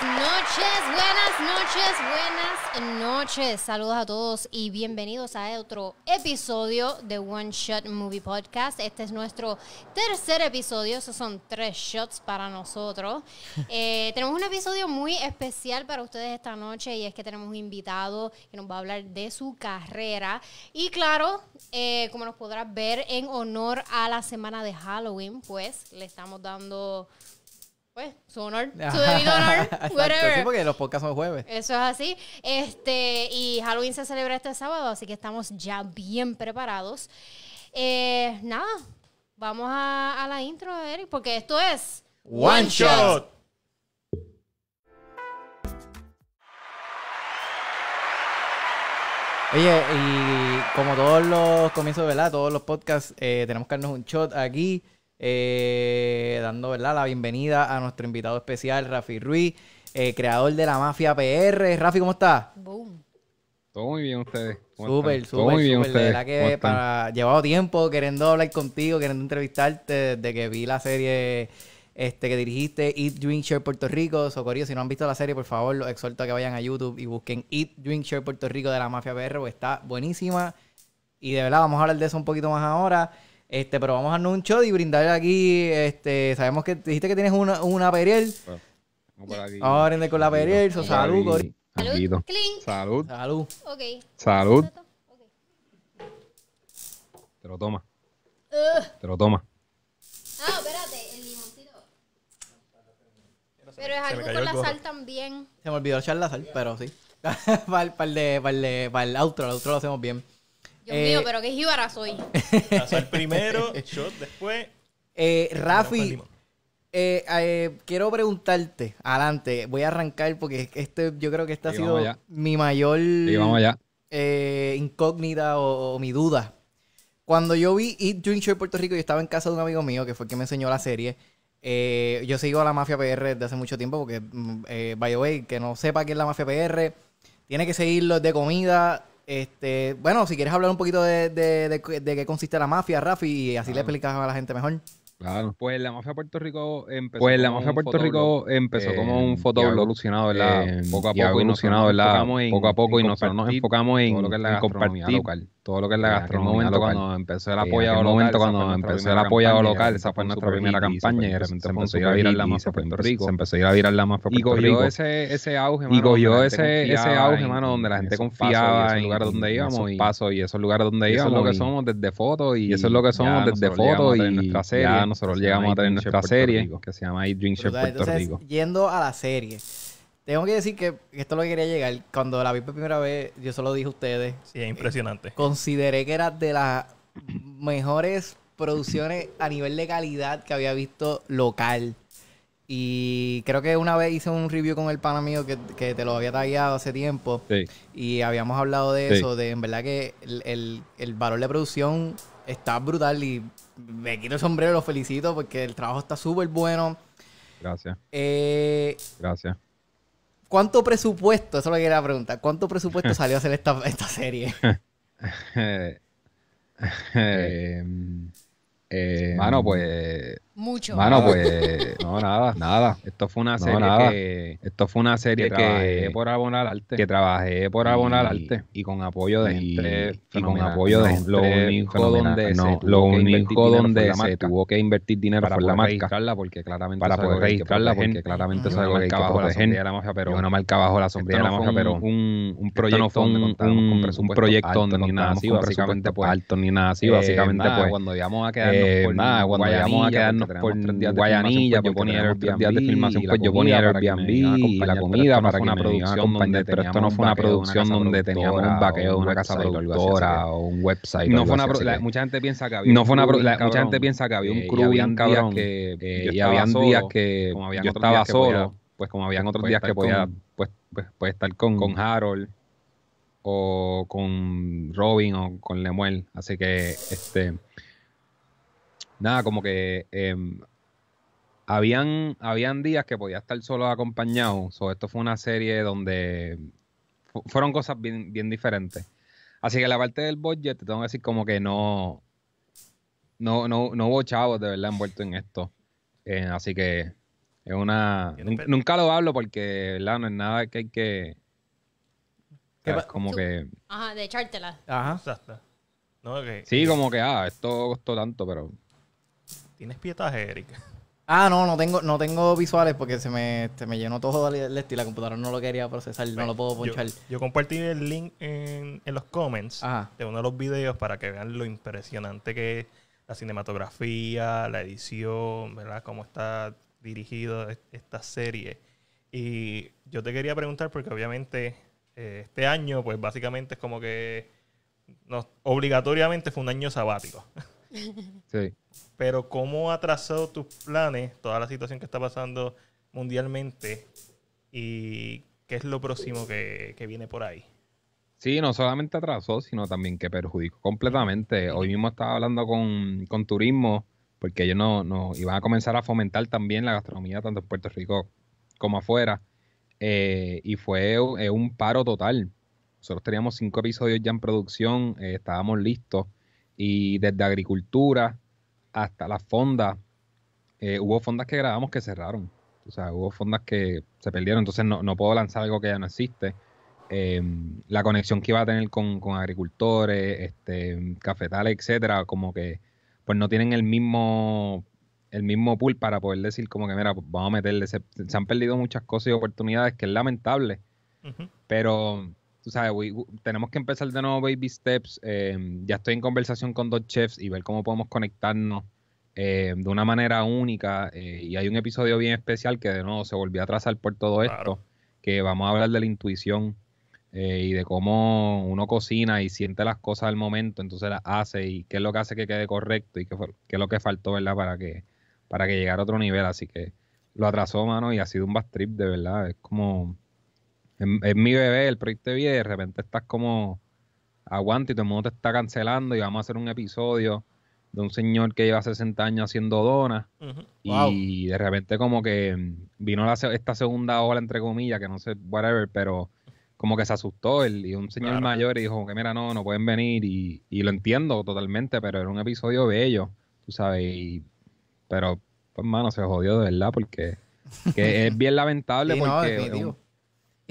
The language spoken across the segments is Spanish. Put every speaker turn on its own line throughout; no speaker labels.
Buenas noches, buenas noches, buenas noches. Saludos a todos y bienvenidos a otro episodio de One Shot Movie Podcast. Este es nuestro tercer episodio, esos son tres shots para nosotros. Eh, tenemos un episodio muy especial para ustedes esta noche y es que tenemos un invitado que nos va a hablar de su carrera. Y claro, eh, como nos podrás ver, en honor a la semana de Halloween, pues le estamos dando pues, su honor, su ah. debido honor, whatever. Sí, porque
los podcasts son jueves.
Eso es así. Este, y Halloween se celebra este sábado, así que estamos ya bien preparados. Eh, nada, vamos a, la intro, Eric, porque esto es... One,
Shot.
Oye, y como todos los comienzos, de ¿verdad? Todos los podcasts, eh, tenemos que darnos un shot aquí eh, dando ¿verdad? la bienvenida a nuestro invitado especial, Rafi Ruiz, eh, creador de la Mafia PR. Rafi, ¿cómo estás? Boom. Todo muy bien ustedes.
Súper, súper, súper. De verdad que
llevado tiempo queriendo hablar contigo, queriendo entrevistarte desde que vi la serie este, que dirigiste Eat, Drink, Share Puerto Rico. Socorro, si no han visto la serie, por favor, los exhorto a que vayan a YouTube y busquen Eat, Drink, Share Puerto Rico de la Mafia PR, está buenísima. Y de verdad, vamos a hablar de eso un poquito más ahora. Este, pero vamos a darnos un show y brindar aquí. Este, sabemos que dijiste que tienes una, una Periel. Bueno, vamos con la Periel. salud, Cori. Salud. Salud. Salud. Okay. Salud.
Te lo toma. Te lo toma.
Ah, espérate, el limoncito. Pero es algo con la sal también. Se me olvidó echar la sal, pero
sí. para, el, para, el, para, el, para el outro, el outro lo hacemos bien. Dios mío, eh,
pero qué jíbara soy.
el primero, shot después. Eh, Rafi, eh, quiero preguntarte, adelante, voy a arrancar porque este, yo creo que esta ha sido mi mayor incógnita o, mi duda. Cuando yo vi Eat, Drink, Share Puerto Rico, yo estaba en casa de un amigo mío que fue quien me enseñó la serie. yo sigo a la Mafia PR desde hace mucho tiempo porque, mm, by the que no sepa qué es la Mafia PR, tiene que seguirlo de comida, este, bueno, si quieres hablar un poquito de, qué consiste la mafia, Rafi, y así le explicas a la gente mejor.
Claro. Pues la mafia Puerto Rico empezó. Pues la mafia Puerto Rico empezó eh, como un fotógrafo alucinado, ¿verdad? Eh, poco a poco ¿verdad? Poco a poco y nos enfocamos en, en, la compartir local todo lo que es la gastronomía momento cuando empezó el apoyo local, momento cuando empezó el apoyado local, esa fue nuestra primera campaña y de repente se empezó a ir a virar la más Puerto Rico, se empezó a ir a virar la más Puerto Rico. Y cogió ese ese auge, mano, y cogió ese auge, mano, donde la gente confiaba en lugares donde íbamos y pasos y esos lugares donde íbamos. Eso es lo que somos desde fotos y eso es lo que somos desde fotos y nuestra serie. nosotros llegamos a tener nuestra serie que se llama Eat Drink Puerto Rico.
Yendo a la serie tengo que decir que esto es lo que quería llegar. Cuando la vi por primera vez, yo solo dije a ustedes. Sí, es impresionante. Eh, consideré que era de las mejores producciones a nivel de calidad que había visto local. Y creo que una vez hice un review con el pan mío que, te lo había tallado hace tiempo. Sí. Y habíamos hablado de eso, de en verdad que el, valor de producción está brutal. Y me quito el sombrero, lo felicito porque el trabajo está súper bueno. Gracias. Eh, Gracias. ¿Cuánto presupuesto? Eso es lo que quería preguntar. ¿Cuánto presupuesto salió a hacer esta, serie?
Bueno, eh, eh. Eh, mm, pues mucho. Mano, pues, no, nada, nada. Esto fue una serie que... Esto fue una serie que, que por abonar arte. Que trabajé por abonar arte. Y con apoyo de y, gente y con apoyo de gente Lo único donde, no, se, lo único donde se tuvo que invertir dinero para fue la marca. registrarla porque claramente... Para poder registrarla porque, claramente se lo marca la sombrilla la mafia, pero... una marca bajo la sombrilla de la mafia, pero... Un proyecto un proyecto donde ni nada así, básicamente pues. pues... Alto ni nada así, eh, básicamente pues... Cuando íbamos a quedarnos eh, por... Nada, cuando íbamos a quedarnos por Guayanilla, pues yo ponía tres días de filmación, pues yo ponía Airbnb y la comida para que me producción Pero esto no fue una producción donde teníamos un baqueo, de una casa productora o un website. No fue una mucha gente piensa que había. No fue una mucha gente piensa que había un eh, crew bien cabrón que eh, y días que yo estaba solo, pues como habían otros pues días que podía pues, pues pues estar con con Harold o con Robin o con Lemuel. Así que este nada, como que em, habían, habían días que podía estar solo acompañado. So, esto fue una serie donde fueron cosas bien, diferentes. Así que la parte del budget, te tengo que decir como que no, no, no, hubo chavos de verdad envuelto en esto. Eh, así que es una... Nunca, lo hablo porque, ¿verdad? No es nada que hay que...
como que... Ajá, de echártela.
Ajá, exacto.
Sí, como que, ah, esto costó tanto, pero
¿Tienes pietaje, Eric? Ah, no, no tengo, no tengo visuales porque se me, se me llenó todo el estilo la computadora no lo quería procesar, no lo puedo ponchar. Yo, compartí el link
en, los comments de uno de los videos para que vean lo impresionante que es la cinematografía, la edición, ¿verdad? Cómo está dirigido e, esta serie. Y yo te quería preguntar porque obviamente eh, este año, pues básicamente es como que no, obligatoriamente fue un año sabático. Sí pero ¿cómo ha trazado tus planes toda la situación que está pasando mundialmente y qué es lo próximo que, viene por ahí?
Sí, no solamente atrasó, sino también que perjudicó completamente. Hoy mismo estaba hablando con, Turismo, porque ellos no, no, iban a comenzar a fomentar también la gastronomía tanto en Puerto Rico como afuera. Eh, y fue eh, un paro total. Nosotros teníamos cinco episodios ya en producción, eh, estábamos listos. Y desde agricultura, hasta las fondas, eh, hubo fondas que grabamos que cerraron. O sea, hubo fondas que se perdieron, entonces no, no puedo lanzar algo que ya no existe. Em, la conexión que iba a tener con, con, agricultores, este, cafetales, etcétera, como que pues no tienen el mismo el mismo pool para poder decir como que mira, pues, vamos a meterle. Se, han perdido muchas cosas y oportunidades que es lamentable. Pero tú sabes, tenemos que empezar de nuevo baby steps. Eh, ya estoy en conversación con dos chefs y ver cómo podemos conectarnos eh, de una manera única. Eh, y hay un episodio bien especial que de nuevo se volvió a atrasar por todo esto, que vamos a hablar de la intuición y de cómo uno cocina y siente las cosas al momento, entonces las hace y qué es lo que hace que quede correcto y qué, es lo que faltó, ¿verdad? Para que, para que llegara a otro nivel. Así que lo atrasó, mano, y ha sido un bad trip, de verdad. Es como es mi bebé, el proyecto de de repente estás como aguante y todo el mundo te está cancelando y vamos a hacer un episodio de un señor que lleva 60 años haciendo donas
y
de repente como que vino la, esta segunda ola entre comillas que no sé whatever pero como que se asustó y un señor mayor y dijo que mira no no pueden venir y, y, lo entiendo totalmente pero era un episodio bello tú sabes y, pero hermano pues, se jodió de verdad porque es bien lamentable porque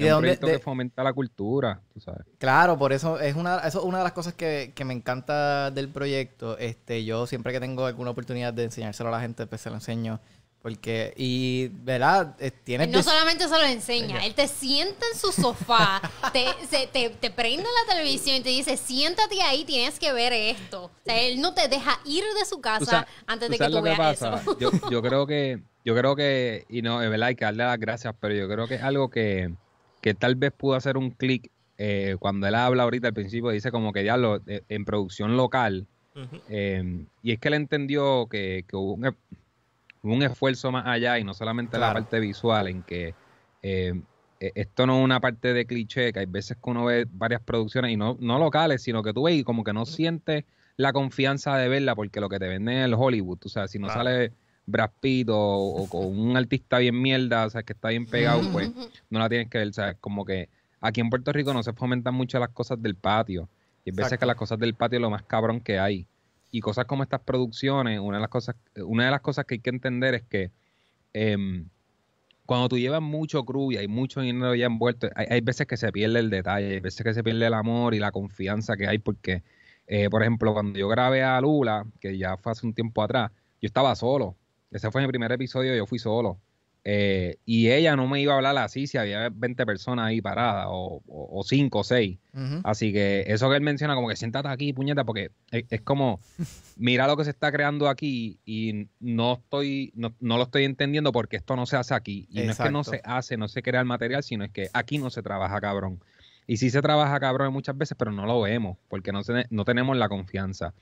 ¿Y es de un proyecto que
fomenta la cultura, tú sabes. Claro, por eso es una, eso una de las cosas que, que, me encanta del proyecto. Este, yo siempre que tengo alguna oportunidad de enseñárselo a la gente, pues se lo enseño. Porque, y, ¿verdad? Eh, tiene no solamente
se lo enseña, él te sienta en su sofá, te, te, prende la televisión y te dice, siéntate ahí, tienes que ver esto. O sea, él no te deja ir de su casa antes de que tú veas
Yo, creo que, yo creo que, y no, es verdad, hay que darle las gracias, pero yo creo que es algo que, que tal vez pudo hacer un clic eh, cuando él habla ahorita al principio, dice como que ya lo, eh, en producción local. Eh, y es que él entendió que, que hubo, un, e, esfuerzo más allá y no solamente la parte visual, en que e, esto no es una parte de cliché, que hay veces que uno ve varias producciones y no, no locales, sino que tú ves y como que no sientes la confianza de verla porque lo que te venden es el Hollywood, o sea, si no sale Braspito, o, con un artista bien mierda, o sea, que está bien pegado, pues no la tienes que ver. O sea, como que aquí en Puerto Rico no se fomentan mucho las cosas del patio.
Y es veces que las cosas
del patio es lo más cabrón que hay. Y cosas como estas producciones, una de las cosas, una de las cosas que hay que entender es que em, cuando tú llevas mucho cru y hay mucho dinero ya envuelto, hay, veces que se pierde el detalle, hay veces que se pierde el amor y la confianza que hay, porque, eh, por ejemplo, cuando yo grabé a Lula, que ya fue hace un tiempo atrás, yo estaba solo, ese fue el primer episodio, yo fui solo. Eh, y ella no me iba a hablar así si había 20 personas ahí paradas, o, o, o 5 o 6. Así que eso que él menciona, como que siéntate aquí, puñeta, porque es, como, mira lo que se está creando aquí y no estoy no, lo estoy entendiendo porque esto no se hace aquí. Y no es que no se hace, no se crea el material, sino es que aquí no se trabaja, cabrón. Y sí se trabaja, cabrón, muchas veces, pero no lo vemos porque no, no tenemos la confianza.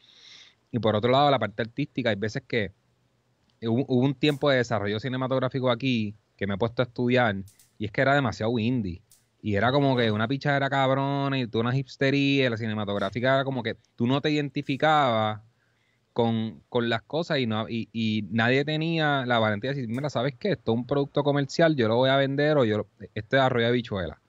Y por otro lado, la parte artística, hay veces que hubo, un tiempo de desarrollo cinematográfico aquí que me he puesto a estudiar y es que era demasiado indie. Y era como que una pichadera cabrona y tú una hipstería, la cinematográfica era como que tú no te identificabas con, las cosas y, no, y, nadie tenía la valentía de decir, mira, ¿sabes qué? Esto es un producto comercial, yo lo voy a vender o yo este arroyo de bichuela.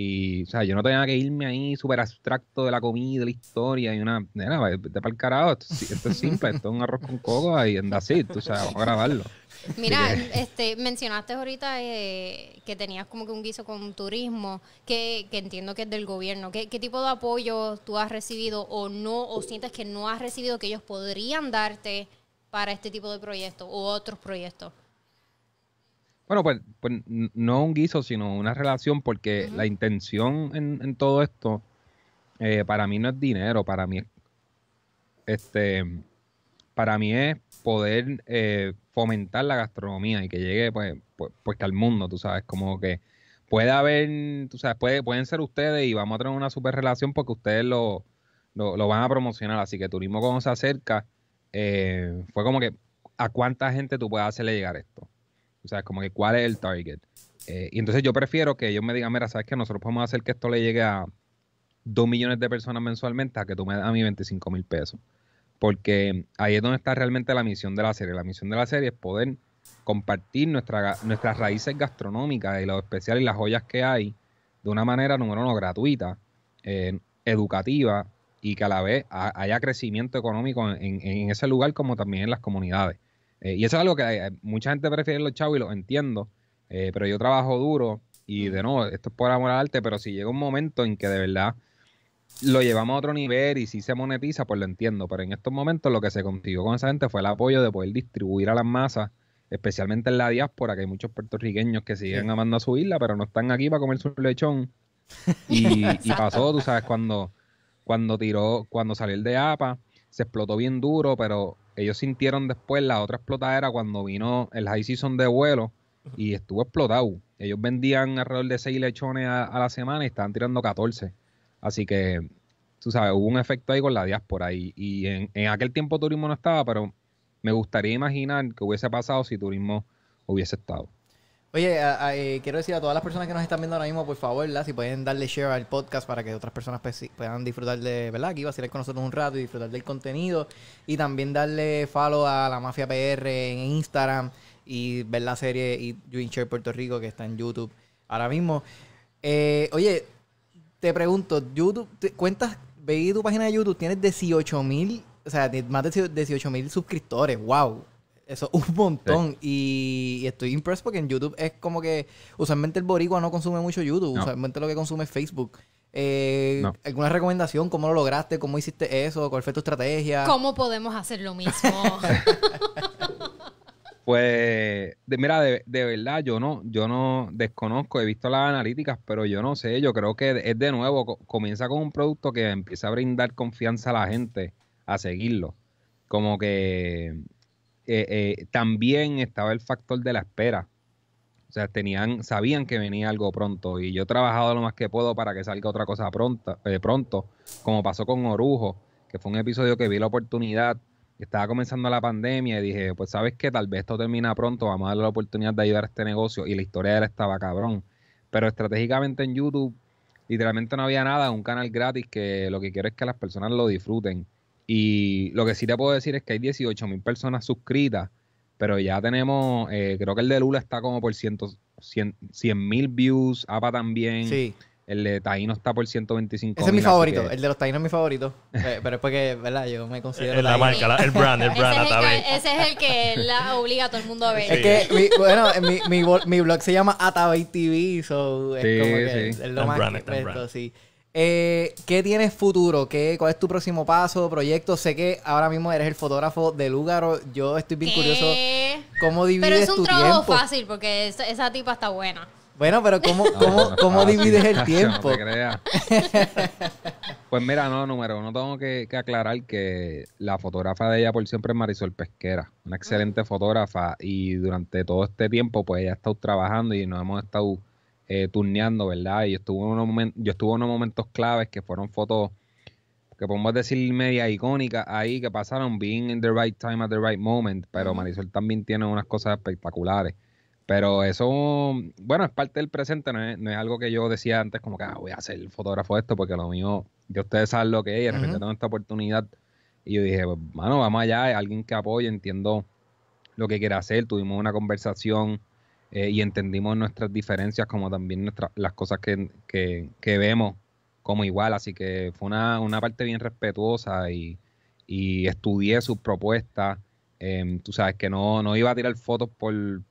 Y, o sea, yo no tenía que irme ahí súper abstracto de la comida, de la historia y una. Nena, vete para el carajo, esto, es simple, esto es un arroz con coco y anda así, tú sabes, vamos a grabarlo.
Mira, este, mencionaste ahorita eh, que tenías como que un guiso con turismo, que, entiendo que es del gobierno. ¿Qué, ¿Qué, tipo de apoyo tú has recibido o no, o sientes que no has recibido que ellos podrían darte para este tipo de proyectos u otros proyectos?
Bueno, pues, pues no un guiso, sino una relación, porque la intención en, todo esto, eh, para mí no es dinero, para mí es, este, para mí es poder eh, fomentar la gastronomía y que llegue pues, pues, pues al mundo, tú sabes, como que puede haber, tú sabes, pueden ser ustedes y vamos a tener una super relación porque ustedes lo, van a promocionar, así que turismo con se acerca, eh, fue como que a cuánta gente tú puedes hacerle llegar esto. O sea, como que cuál es el target. Eh, y entonces yo prefiero que ellos me digan, mira, sabes que nosotros podemos hacer que esto le llegue a 2 millones de personas mensualmente a que tú me das a mí 25 mil pesos. Porque ahí es donde está realmente la misión de la serie. La misión de la serie es poder compartir nuestras raíces gastronómicas y lo especial y las joyas que hay de una manera, número uno, gratuita, eh, educativa y que a la vez haya crecimiento económico en ese lugar como también en las comunidades. Eh, y eso es algo que eh, mucha gente prefiere los chavos y lo entiendo, eh, pero yo trabajo duro y mm. de nuevo, esto es por amor al arte, pero si llega un momento en que de verdad lo llevamos a otro nivel y si se monetiza, pues lo entiendo, pero en estos momentos lo que se consiguió con esa gente fue el apoyo de poder distribuir a las masas, especialmente en la diáspora, que hay muchos puertorriqueños que siguen amando a su isla, pero no están aquí para comer su lechón. Y, y pasó, tú sabes, cuando, cuando tiró, cuando salió el de APA, se explotó bien duro, pero ellos sintieron después la otra era cuando vino el high season de vuelo y estuvo explotado. Ellos vendían alrededor de 6 lechones a, la semana y estaban tirando 14. Así que, tú sabes, hubo un efecto ahí con la diáspora. Y, en, en, aquel tiempo turismo no estaba, pero me gustaría imaginar qué hubiese pasado si turismo hubiese estado.
Oye, eh, quiero decir a todas las personas que nos están viendo ahora mismo, por favor, si pueden darle share al podcast para que otras personas pues, puedan disfrutar de, ¿verdad? a ser con nosotros un rato y disfrutar del contenido. Y también darle follow a la Mafia PR en Instagram y ver la serie y Share Puerto Rico que está en YouTube ahora mismo. Eh, oye, te pregunto, YouTube, te, cuentas, veí tu página de YouTube, tienes 18 mil, o sea, más de 18 mil suscriptores, wow. Eso un montón. Y, estoy impreso porque en YouTube es como que usualmente el boricua no consume mucho YouTube. Usualmente lo que consume es Facebook. Eh, ¿Alguna recomendación? ¿Cómo lo lograste? ¿Cómo hiciste eso? ¿Cuál fue tu estrategia? ¿Cómo
podemos hacer lo mismo?
pues, mira, de, verdad, yo no, yo no desconozco, he visto las analíticas, pero yo no sé, yo creo que es de nuevo, comienza con un producto que empieza a brindar confianza a la gente a seguirlo. Como que eh, eh, también estaba el factor de la espera. O sea, tenían, sabían que venía algo pronto y yo he trabajado lo más que puedo para que salga otra cosa pronto, eh, pronto como pasó con Orujo, que fue un episodio que vi la oportunidad, estaba comenzando la pandemia y dije, pues sabes que tal vez esto termina pronto, vamos a darle la oportunidad de ayudar a este negocio y la historia era estaba cabrón. Pero estratégicamente en YouTube literalmente no había nada, un canal gratis que lo que quiero es que las personas lo disfruten y lo que sí te puedo decir es que hay 18 mil personas suscritas, pero ya tenemos, eh, creo que el de Lula está como por 100 mil views, APA también. Sí. El de Taino está por 125. Ese es mi favorito.
El de los Taino es mi favorito. Eh, pero es porque, ¿verdad? Yo me considero. la marca, el brand, el brand, ese,
ese es el que la obliga a todo el mundo a ver. Es que,
bueno, eh, mi, mi, blog se llama Atabay TV, so es como que lo el más. sí. Eh, ¿Qué tienes futuro? ¿Qué, ¿Cuál es tu próximo paso, proyecto? Sé que ahora mismo eres el fotógrafo de lugar. Yo estoy bien curioso cómo divides tu tiempo. Pero es un trabajo
fácil porque esa, tipa está buena.
Bueno, pero ¿cómo, cómo, divides el tiempo? No
te pues mira, no, número uno, tengo que, aclarar que la fotógrafa de ella por siempre es Marisol Pesquera, una mm. excelente fotógrafa y durante todo este tiempo pues ella ha estado trabajando y nos hemos estado eh, turneando, ¿verdad? Y yo estuve, en unos momentos, yo estuve unos momentos claves que fueron fotos que podemos decir media icónicas ahí que pasaron being in the right time at the right moment, pero Marisol también tiene unas cosas espectaculares. Pero eso, bueno, es parte del presente, no es, algo que yo decía antes como que ah, voy a ser fotógrafo de esto porque lo mío, yo ustedes saben lo que es y de repente tengo esta oportunidad y yo dije, bueno, pues, vamos allá, alguien que apoya, entiendo lo que quiere hacer, tuvimos una conversación eh, y entendimos nuestras diferencias como también nuestras las cosas que, vemos como igual. Así que fue una, una parte bien respetuosa y, y estudié sus propuestas. Em, tú sabes que no, no iba a tirar fotos por,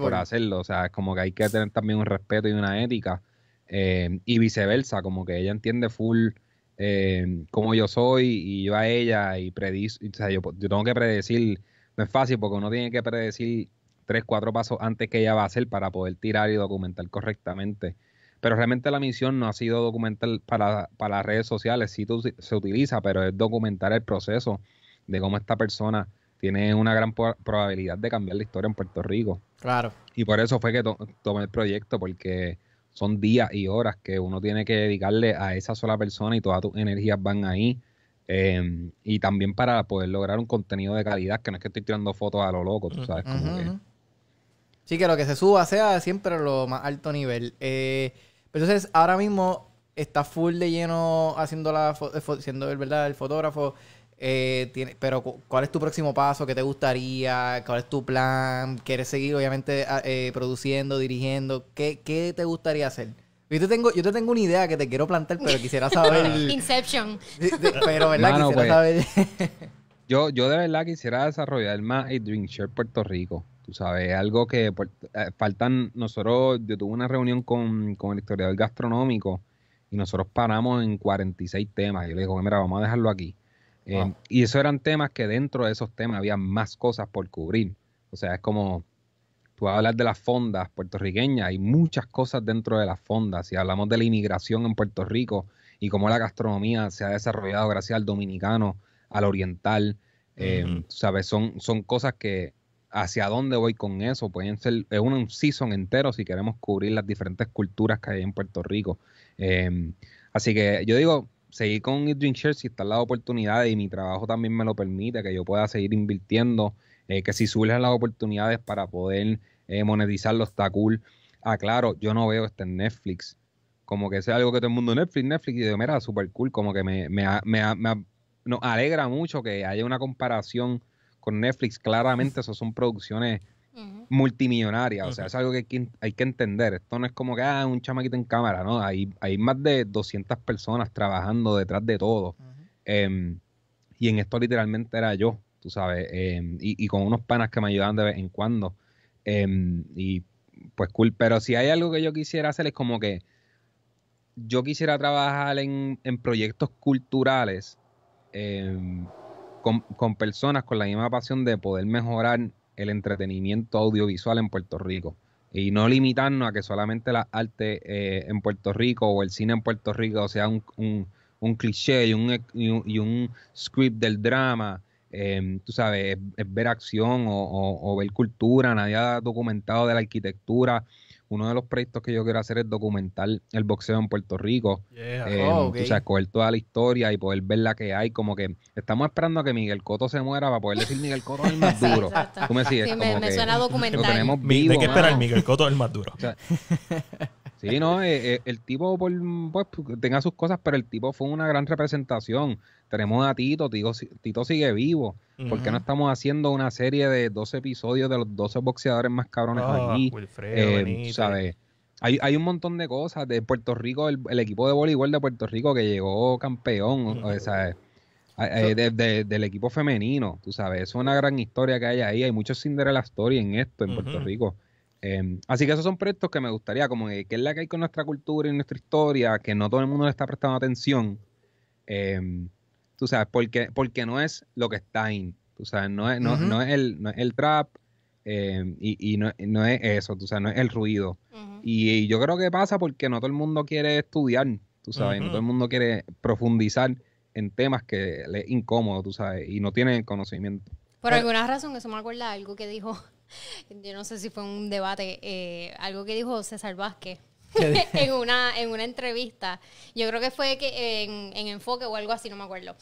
por, hacerlo. O sea, es como que hay que tener también un respeto y una ética. Em, y viceversa, como que ella entiende full em, cómo yo soy y yo a ella y yo tengo que predecir. No es fácil porque uno tiene que predecir tres, cuatro pasos antes que ella va a hacer para poder tirar y documentar correctamente. Pero realmente la misión no ha sido documentar para, para las redes sociales, sí se utiliza, pero es documentar el proceso de cómo esta persona tiene una gran probabilidad de cambiar la historia en Puerto Rico. Claro. Y por eso fue que tomé el proyecto, porque son días y horas que uno tiene que dedicarle a esa sola persona y todas tus energías van ahí. Em, y también para poder lograr un contenido de calidad, que no es que estoy tirando fotos a lo loco, tú sabes, como que
Sí, que lo que se suba sea siempre lo más alto nivel. Eh, pero entonces, ahora mismo está full de lleno haciendo la eh, siendo el verdad el fotógrafo. Eh, tiene, pero ¿cuál es tu próximo paso? ¿Qué te gustaría? ¿Cuál es tu plan? ¿Quieres seguir obviamente produciendo, dirigiendo? ¿Qué, ¿Qué te gustaría hacer? Yo te, tengo, yo te tengo una idea que te quiero plantear, pero quisiera saber.
Inception. pero, ¿verdad? quisiera pues, saber.
yo, yo de verdad quisiera desarrollar más el Dream Puerto Rico. Tú sabes, algo que pues, eh, faltan, nosotros, yo tuve una reunión con, el historiador gastronómico y nosotros paramos en 46 temas. Yo le dije, mira, vamos a dejarlo aquí. Eh, y esos eran temas que dentro de esos temas había más cosas por cubrir. O sea, es como, tú hablas de las fondas puertorriqueñas, hay muchas cosas dentro de las fondas. Si hablamos de la inmigración en Puerto Rico y cómo la gastronomía se ha desarrollado gracias al dominicano, al oriental, eh, ¿sabes? Son, son cosas que hacia dónde voy con eso. Pueden ser es un season entero si queremos cubrir las diferentes culturas que hay en Puerto Rico. Em, así que yo digo, seguir con Eat Dream si están las oportunidades y mi trabajo también me lo permite, que yo pueda seguir invirtiendo, eh, que si surgen las oportunidades para poder eh, monetizarlo está cool. Ah, claro, yo no veo este Netflix. Como que sea algo que todo el mundo Netflix, Netflix, y de mira, super cool, como que me, me, me, me alegra mucho que haya una comparación con Netflix, claramente eso son producciones multimillonarias, o sea, es algo que hay, que entender, esto no es como que, ah, un chamaquito en cámara, ¿no? Hay, hay más de 200 personas trabajando detrás de todo. Em, y en esto literalmente era yo, tú sabes, em, y, con unos panas que me ayudaban de vez en cuando. Em, y pues cool, pero si hay algo que yo quisiera hacer es como que yo quisiera trabajar en, proyectos culturales con, personas con la misma pasión de poder mejorar el entretenimiento audiovisual en Puerto Rico y no limitarnos a que solamente la arte eh, en Puerto Rico o el cine en Puerto Rico sea un, un, cliché y un, y un script del drama Em, tú sabes, es, ver acción o, ver cultura, nadie ha documentado de la arquitectura. Uno de los proyectos que yo quiero hacer es documentar el boxeo en Puerto Rico. o
Eh, em, oh,
toda la historia y poder ver la que hay. Como que estamos esperando a que Miguel Coto se muera para poder decir Miguel Coto es el más duro. Tú me que me, suena documental. Lo tenemos que esperar, Miguel
Cotto es el más duro.
Sí, no, eh, eh, el tipo pues, tenga sus cosas, pero el tipo fue una gran representación. Tenemos a Tito, Tito, sigue vivo. Porque no estamos haciendo una serie de 12 episodios de los 12 boxeadores más cabrones allí? Ah, eh, ¿sabes? Hay, hay, un montón de cosas. De Puerto Rico, el, equipo de voleibol de Puerto Rico que llegó campeón, del equipo femenino, tú sabes, es una gran historia que hay ahí. Hay muchos Cinderella Story en esto, en Puerto Rico. Em, así que esos son proyectos que me gustaría, como que, es la que hay con nuestra cultura y nuestra historia, que no todo el mundo le está prestando atención. Em, tú sabes, porque, porque no es lo que está ahí. Tú sabes, no es, el, trap em, y, no, es eso, tú sabes, no es el ruido. y, yo creo que pasa porque no todo el mundo quiere estudiar, tú sabes, no todo el mundo quiere profundizar en temas que le es incómodo, tú sabes, y no tiene conocimiento.
Por alguna razón, eso me acuerda algo que dijo yo no sé si fue un debate, eh, algo que dijo César Vázquez en, una, en una entrevista. Yo creo que fue que en, Enfoque o algo así, no me acuerdo.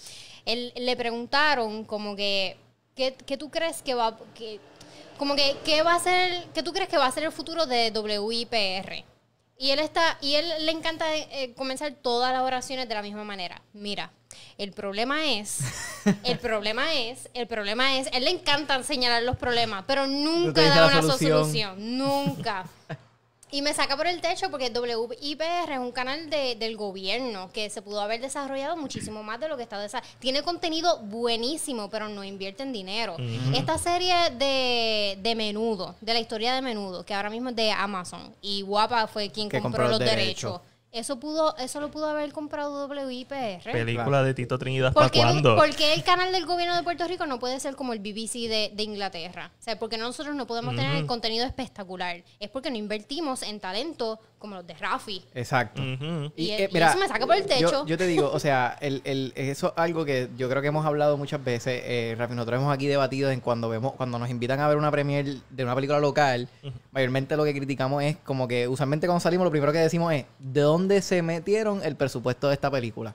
Él, le preguntaron como que, ¿qué, tú crees que va... Que, como que, va a ser, tú crees que va a ser el futuro de WIPR? Y él está, y él le encanta eh, comenzar todas las oraciones de la misma manera. Mira, el problema es, el problema es, el problema es, él le encantan señalar los problemas, pero nunca da una solución. nunca. Y me saca por el techo porque WIPR es un canal del gobierno que se pudo haber desarrollado muchísimo más de lo que está desarrollando. Tiene contenido buenísimo, pero no invierte en dinero. Esta serie de, Menudo, de la historia de Menudo, que ahora mismo es de Amazon, y Guapa fue quien compró, los derechos. Eso pudo, eso lo pudo haber comprado WIPR. Película
de Tito Trinidad ¿Por qué,
el canal del gobierno de Puerto Rico no puede ser como el BBC de, Inglaterra? O sea, porque nosotros no podemos tener el contenido espectacular. Es porque no invertimos en talento como los de Rafi.
Exacto. y, eh, eso me saca por el techo. Yo, te digo, o sea, el, el, eso es algo que yo creo que hemos hablado muchas veces. Eh, Rafi, nosotros hemos aquí debatido en cuando vemos, cuando nos invitan a ver una premier de una película local, mayormente lo que criticamos es como que usualmente cuando salimos lo primero que decimos es ¿de dónde dónde se metieron el presupuesto de esta película.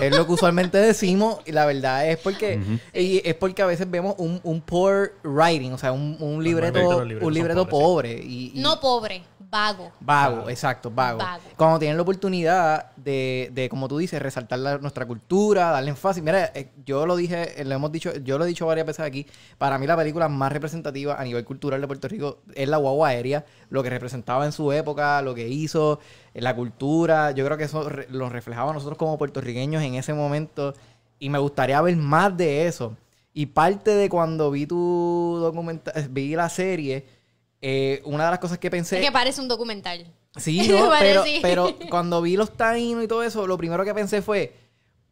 Es lo que usualmente decimos y la verdad es porque y es porque a veces vemos un, un poor writing, o sea, un, un libreto, un libreto pobre. y...
No pobre vago. Vago,
exacto, vago. Cuando tienen la oportunidad de, de como tú dices, resaltar nuestra cultura, darle énfasis. Mira, eh, yo lo dije, eh, lo hemos dicho, yo lo he dicho varias veces aquí. Para mí la película más representativa a nivel cultural de Puerto Rico es la guagua aérea, lo que representaba en su época, lo que hizo, eh, la cultura. Yo creo que eso lo reflejaba a nosotros como puertorriqueños en ese momento. Y me gustaría ver más de eso. Y parte de cuando vi tu documental, vi la serie eh, una de las cosas que pensé. que
parece un documental. Sí, pero, pero
cuando vi los taínos y todo eso, lo primero que pensé fue.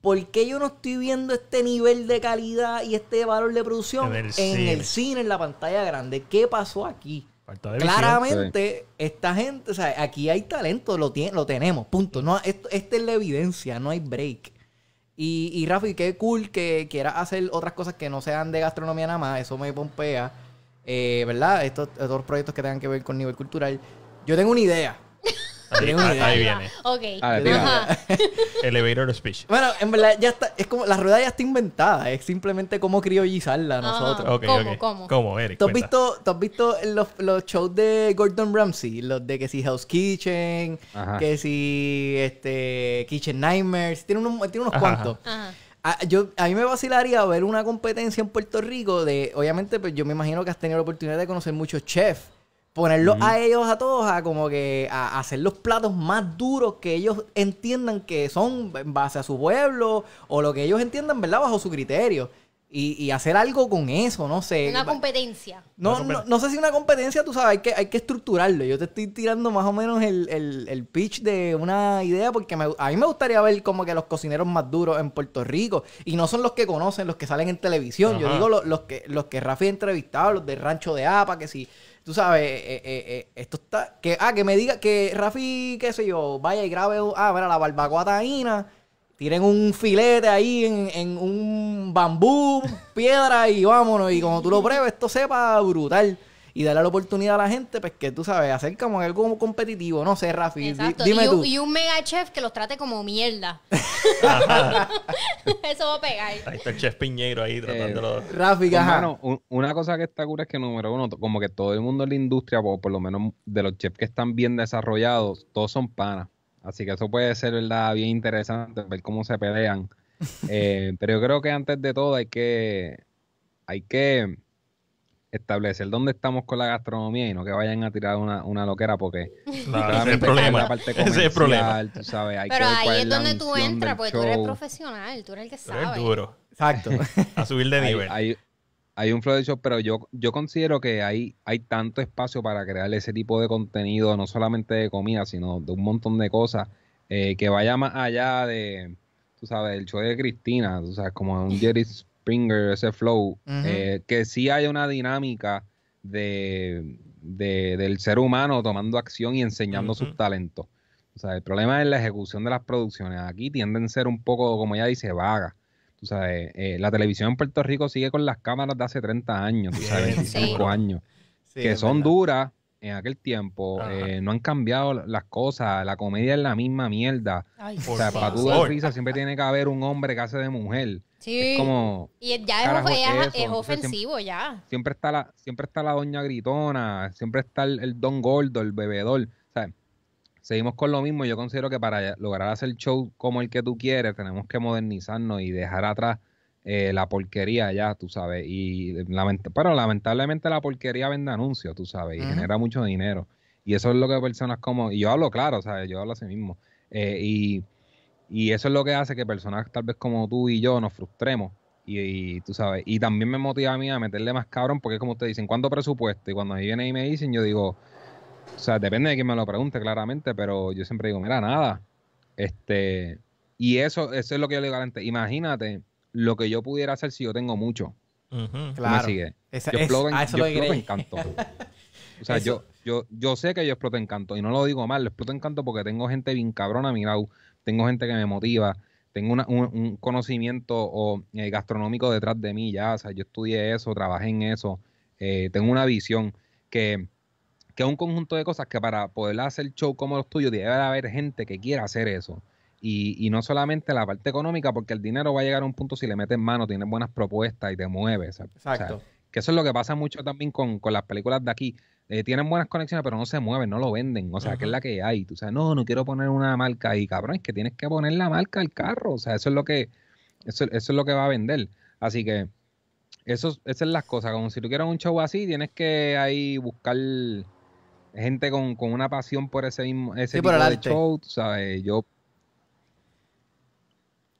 ¿por qué yo no estoy viendo este nivel de calidad y este valor de producción en el, cine. en la pantalla grande? ¿Qué pasó aquí? Claramente, esta gente, o sea, aquí hay talento, lo, tiene, lo tenemos, punto. No, esto, esta es la evidencia, no hay break. Y, y Rafi, qué cool que quieras hacer otras cosas que no sean de gastronomía nada más, eso me pompea eh, ¿verdad? Estos, dos proyectos que tengan que ver con nivel cultural. Yo tengo una idea. Ahí, viene.
Ok.
Ah, Elevator speech.
Bueno, en verdad ya está, es como la rueda ya está inventada, es simplemente cómo criollizarla nosotros. Okay, ¿Cómo, ¿Cómo? ¿Cómo, Eric? ¿Tú has visto, ¿tú has visto los, shows de Gordon Ramsay? Los de que si House Kitchen, que si este Kitchen Nightmares, tiene, unos, tiene unos cuantos. Ajá. A, ah, yo, a mí me vacilaría ver una competencia en Puerto Rico de, obviamente, pues yo me imagino que has tenido la oportunidad de conocer muchos chefs. Ponerlos a ellos, a todos, a como que a hacer los platos más duros que ellos entiendan que son en base a su pueblo o lo que ellos entiendan, ¿verdad? Bajo su criterio. Y, hacer algo con eso, no sé. Una
competencia. No, No,
no, sé si una competencia, tú sabes, hay que, hay que estructurarlo. Yo te estoy tirando más o menos el, pitch de una idea porque a mí me gustaría ver como que los cocineros más duros en Puerto Rico. Y no son los que conocen, los que salen en televisión. Yo digo los, que, los que Rafi ha entrevistado, los de Rancho de Apa, que si... Tú sabes, eh, eh, eh, esto está... Que, ah, que me diga que Rafi, qué sé yo, vaya y grabe... Ah, mira, la barbacoa taína tiren un filete ahí en, un bambú, piedra y vámonos. Y como tú lo pruebes, esto sepa brutal. Y darle la oportunidad a la gente, pues que tú sabes, hacer como algo competitivo, no sé, Rafi. Dime y, un, y
un mega chef que los trate como mierda. Eso va a pegar.
Ahí está el chef piñero ahí tratándolo. Eh, Rafi, Rafi, bueno,
una cosa que está cura es que, número uno, como que todo el mundo en la industria, por lo menos de los chefs que están bien desarrollados, todos son panas Así que eso puede ser, ¿verdad? Bien interesante ver cómo se pelean. Eh, pero yo creo que antes de todo hay que, hay que establecer dónde estamos con la gastronomía y no que vayan a tirar una, una loquera porque ese es el problema. ese es el problema. sabes, hay pero ahí es donde tú entras porque tú eres
profesional, tú eres el que sabe. Tú duro.
Exacto. a subir de nivel hay un flow de show, pero yo, yo considero que hay, hay tanto espacio para crear ese tipo de contenido, no solamente de comida, sino de un montón de cosas, eh, que vaya más allá de, tú sabes, el show de Cristina, tú sabes, como un Jerry Springer, ese flow, eh, que sí hay una dinámica de, del ser humano tomando acción y enseñando sus talentos. O sea, el problema es la ejecución de las producciones. Aquí tienden a ser un poco, como ella dice, vagas Tú sabes, eh, la televisión en Puerto Rico sigue con las cámaras de hace 30 años, tú sabes, 25 años, que son duras en aquel tiempo, eh, no han cambiado las cosas, la comedia es la misma mierda. o sea, para tú risa siempre tiene que haber un hombre que hace de mujer. como, y ya es, ofensivo, ya. Siempre está, la, siempre está la doña gritona, siempre está el, el don gordo, el bebedor seguimos con lo mismo. Yo considero que para lograr hacer el show como el que tú quieres, tenemos que modernizarnos y dejar atrás eh, la porquería ya, tú sabes. Y pero lamentablemente la porquería vende anuncios, tú sabes, y genera mucho dinero. Y eso es lo que personas como, y yo hablo claro, ¿sabes? Yo hablo así mismo. Eh, y, y, eso es lo que hace que personas tal vez como tú y yo nos frustremos. Y, tú sabes, y también me motiva a mí a meterle más cabrón, porque como te dicen, ¿cuánto presupuesto? Y cuando ahí viene y me dicen, yo digo, o sea, depende de quién me lo pregunte, claramente, pero yo siempre digo, mira, nada. Este, y eso, eso es lo que yo le digo a la gente. Imagínate lo que yo pudiera hacer si yo tengo mucho.
Claro. yo exploto, en,
O sea, yo, yo, yo sé que yo exploto encanto Y no lo digo mal, lo exploto encanto porque tengo gente bien cabrona mira, Tengo gente que me motiva. Tengo un, conocimiento eh, gastronómico detrás de mí ya. O sea, yo estudié eso, trabajé en eso. Eh, tengo una visión que que es un conjunto de cosas que para poder hacer show como los tuyos debe haber gente que quiera hacer eso. Y, no solamente la parte económica, porque el dinero va a llegar a un punto si le metes mano, tienes buenas propuestas y te mueves. Exacto. que eso es lo que pasa mucho también con, las películas de aquí. Eh, tienen buenas conexiones, pero no se mueven, no lo venden. O sea, que es la que hay. Tú sabes, no, no quiero poner una marca ahí, cabrón, es que tienes que poner la marca al carro. O sea, eso es lo que, eso, es lo que va a vender. Así que, eso, esas son las cosas. Como si tú quieras un show así, tienes que ahí buscar gente con, una pasión por ese mismo ese tipo de show,
¿sabes? Yo.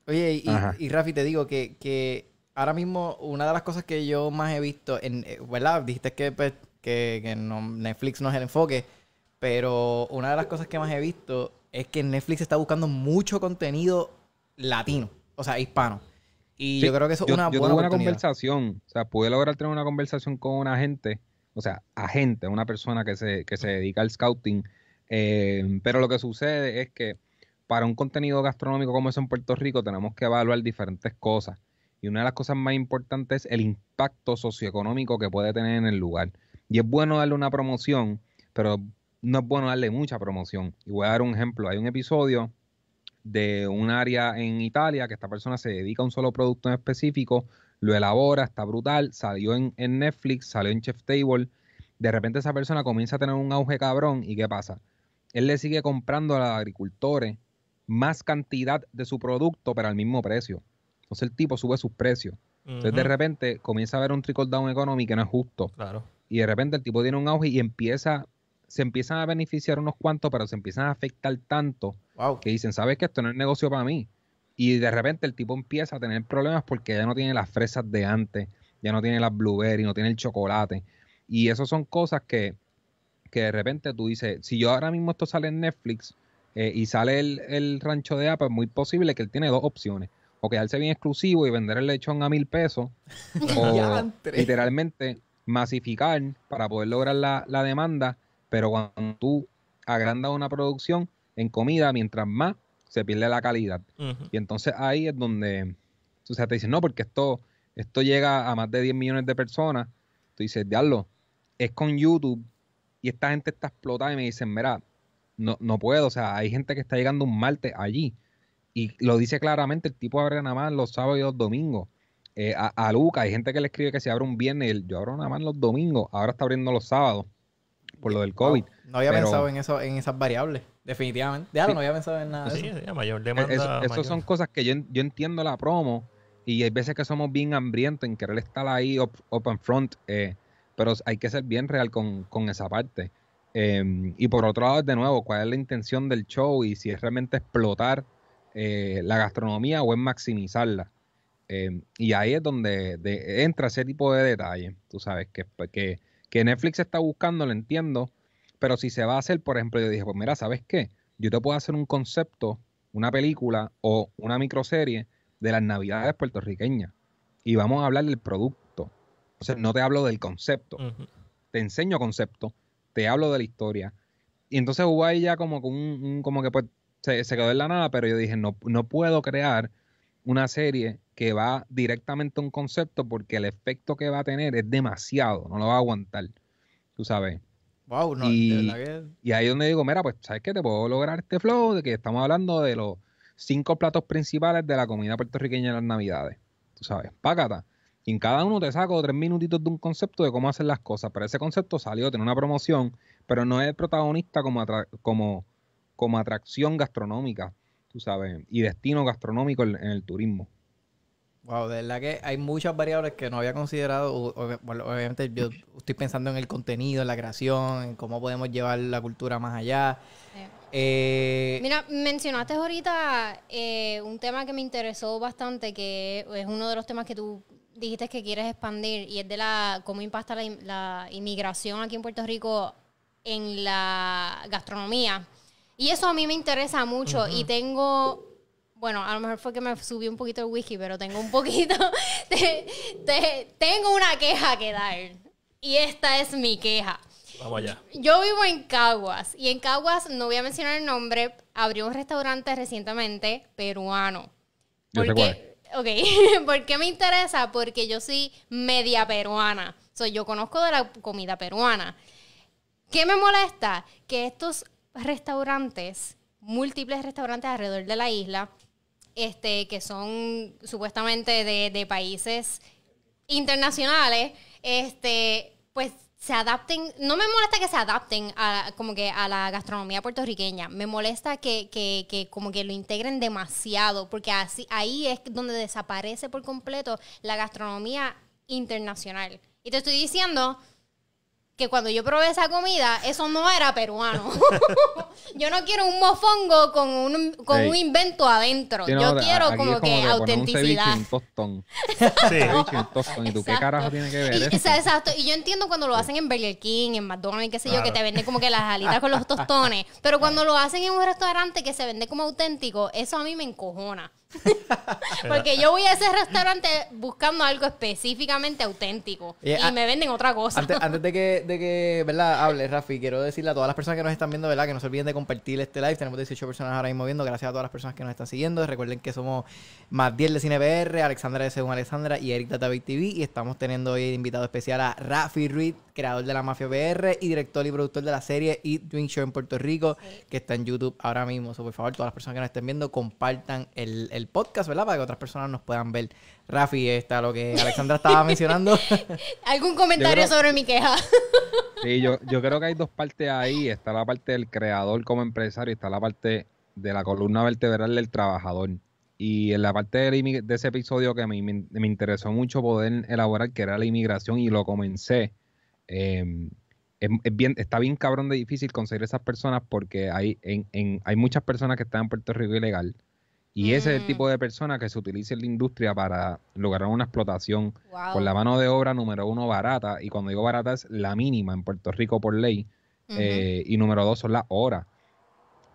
Oye, y, Rafi, te digo que, ahora mismo una de las cosas que yo más he visto, en, eh, ¿verdad? Dijiste que, pues, que, Netflix no es el enfoque, pero una de las cosas que más he visto es que Netflix está buscando mucho contenido latino, o sea, hispano. Y yo creo que eso es una buena
conversación, o sea, pude lograr tener una conversación con una gente o sea, agente, una persona que se, que se dedica al scouting. Eh, pero lo que sucede es que para un contenido gastronómico como es en Puerto Rico tenemos que evaluar diferentes cosas. Y una de las cosas más importantes es el impacto socioeconómico que puede tener en el lugar. Y es bueno darle una promoción, pero no es bueno darle mucha promoción. Y voy a dar un ejemplo. Hay un episodio de un área en Italia que esta persona se dedica a un solo producto en específico lo elabora, está brutal, salió en, Netflix, salió en Chef Table. De repente esa persona comienza a tener un auge cabrón y ¿qué pasa? Él le sigue comprando a los agricultores más cantidad de su producto, pero al mismo precio. Entonces el tipo sube sus precios. Entonces de repente comienza a haber un trickle down economy que no es justo. Claro. Y de repente el tipo tiene un auge y empieza, se empiezan a beneficiar unos cuantos, pero se empiezan a afectar tanto que dicen, ¿sabes que Esto no es negocio para mí. Y de repente el tipo empieza a tener problemas porque ya no tiene las fresas de antes, ya no tiene las blueberry no tiene el chocolate. Y eso son cosas que, que de repente tú dices, si yo ahora mismo esto sale en Netflix eh, y sale el, el rancho de Apple, es muy posible que él tiene dos opciones o quedarse bien exclusivo y vender el lechón a mil pesos, o literalmente masificar para poder lograr la, la demanda, pero cuando tú agrandas una producción en comida, mientras más, se pierde la calidad. Y entonces ahí es donde, o sea, te dicen, no, porque esto, esto llega a más de 10 millones de personas. Tú dices, diablo, es con YouTube y esta gente está explotada y me dicen, mira, no, no puedo, o sea, hay gente que está llegando un martes allí. Y lo dice claramente, el tipo abre nada más los sábados y los domingos. Eh, a, Luca, hay gente que le escribe que se abre un viernes, yo abro nada más los domingos, ahora está abriendo los sábados por lo del COVID. No había pensado
en, eso, en esas variables. Definitivamente. ya no había pensado en nada. Sí, mayor demanda. son
cosas que yo, entiendo la promo y hay veces que somos bien hambrientos en querer estar ahí open front, eh, pero hay que ser bien real con, esa parte. Em, y por otro lado, de nuevo, cuál es la intención del show y si es realmente explotar eh, la gastronomía o es maximizarla. Em, y ahí es donde entra ese tipo de detalle, tú sabes, que, que Netflix está buscando, lo entiendo, pero si se va a hacer, por ejemplo, yo dije, pues mira, ¿sabes qué? Yo te puedo hacer un concepto, una película o una microserie de las navidades puertorriqueñas. Y vamos a hablar del producto. O sea, no te hablo del concepto. Te enseño concepto, te hablo de la historia. Y entonces hubo ahí ya como, un, como que pues, se, quedó en la nada, pero yo dije, no, no puedo crear una serie que va directamente a un concepto porque el efecto que va a tener es demasiado, no lo va a aguantar. Tú sabes y, ahí es donde digo, mira, pues, ¿sabes qué? Te puedo lograr este flow de que estamos hablando de los cinco platos principales de la comida puertorriqueña en las navidades. Tú sabes, pácata. Y en cada uno te saco tres minutitos de un concepto de cómo hacer las cosas. Pero ese concepto salió, tiene una promoción, pero no es protagonista como, como, como atracción
gastronómica, tú sabes,
y destino gastronómico en el turismo.
Wow, de verdad que hay muchas variables que no había considerado. obviamente yo estoy pensando en el contenido, en la creación, en cómo podemos llevar la cultura más allá. Eh,
Mira, mencionaste ahorita eh, un tema que me interesó bastante, que es uno de los temas que tú dijiste que quieres expandir, y es de la cómo impacta la, inmigración aquí en Puerto Rico en la gastronomía. Y eso a mí me interesa mucho y tengo bueno, a lo mejor fue que me subí un poquito el whisky, pero tengo un poquito. tengo una queja que dar. Y esta es mi queja. Vamos allá. Yo vivo en Caguas. Y en Caguas, no voy a mencionar el nombre, abrió un restaurante recientemente peruano.
¿Por qué?
Ok, ¿por qué me interesa? Porque yo soy media peruana. soy, yo conozco de la comida peruana. ¿Qué me molesta? Que estos restaurantes, múltiples restaurantes alrededor de la isla, este, que son supuestamente de, países internacionales, este, pues se adapten, no me molesta que se adapten a, como que a la gastronomía puertorriqueña, me molesta que, que como que lo integren demasiado, porque así, ahí es donde desaparece por completo la gastronomía internacional. Y te estoy diciendo que cuando yo probé esa comida, eso no era peruano. yo no quiero un mofongo con un, invento adentro. yo quiero como, que, autenticidad.
tostón. sí. tostón. ¿Y tú qué carajo tiene que ver
Exacto. Y yo entiendo cuando lo hacen en Burger King, en McDonald's, qué sé yo, que te venden como que las alitas con los tostones. Pero cuando lo hacen en un restaurante que se vende como auténtico, eso a mí me encojona. Porque yo voy a ese restaurante buscando algo específicamente auténtico eh, y me venden otra cosa. Antes, de,
que, ¿verdad? Hable, Rafi, quiero decirle a todas las personas que nos están viendo, ¿verdad? Que no se olviden de compartir este live. Tenemos 18 personas ahora mismo viendo. Gracias a todas las personas que nos están siguiendo. Recuerden que somos más 10 de CineBR, Alexandra de Según Alexandra y Eric David TV. Y estamos teniendo hoy el invitado especial a Rafi Ruiz, creador de la Mafia BR y director y productor de la serie Eat Drink Show en Puerto Rico, que está en YouTube ahora mismo. por favor, todas las personas que nos estén viendo, compartan el el podcast, ¿verdad? Para que otras personas nos puedan ver. Rafi, está lo que Alexandra estaba mencionando.
¿Algún comentario sobre mi queja?
sí, yo, yo creo que hay dos partes ahí. Está la parte del creador como empresario y está la parte de la columna vertebral del trabajador. Y en la parte de, ese episodio que me, me, interesó mucho poder elaborar, que era la inmigración, y lo comencé. Em, está bien cabrón de difícil conseguir esas personas porque hay, en, hay muchas personas que están en Puerto Rico ilegal y ese es el mm. tipo de persona que se utiliza en la industria para lograr una explotación con la mano de obra número uno barata, y cuando digo barata es la mínima en Puerto Rico por ley, eh, y número dos son las horas.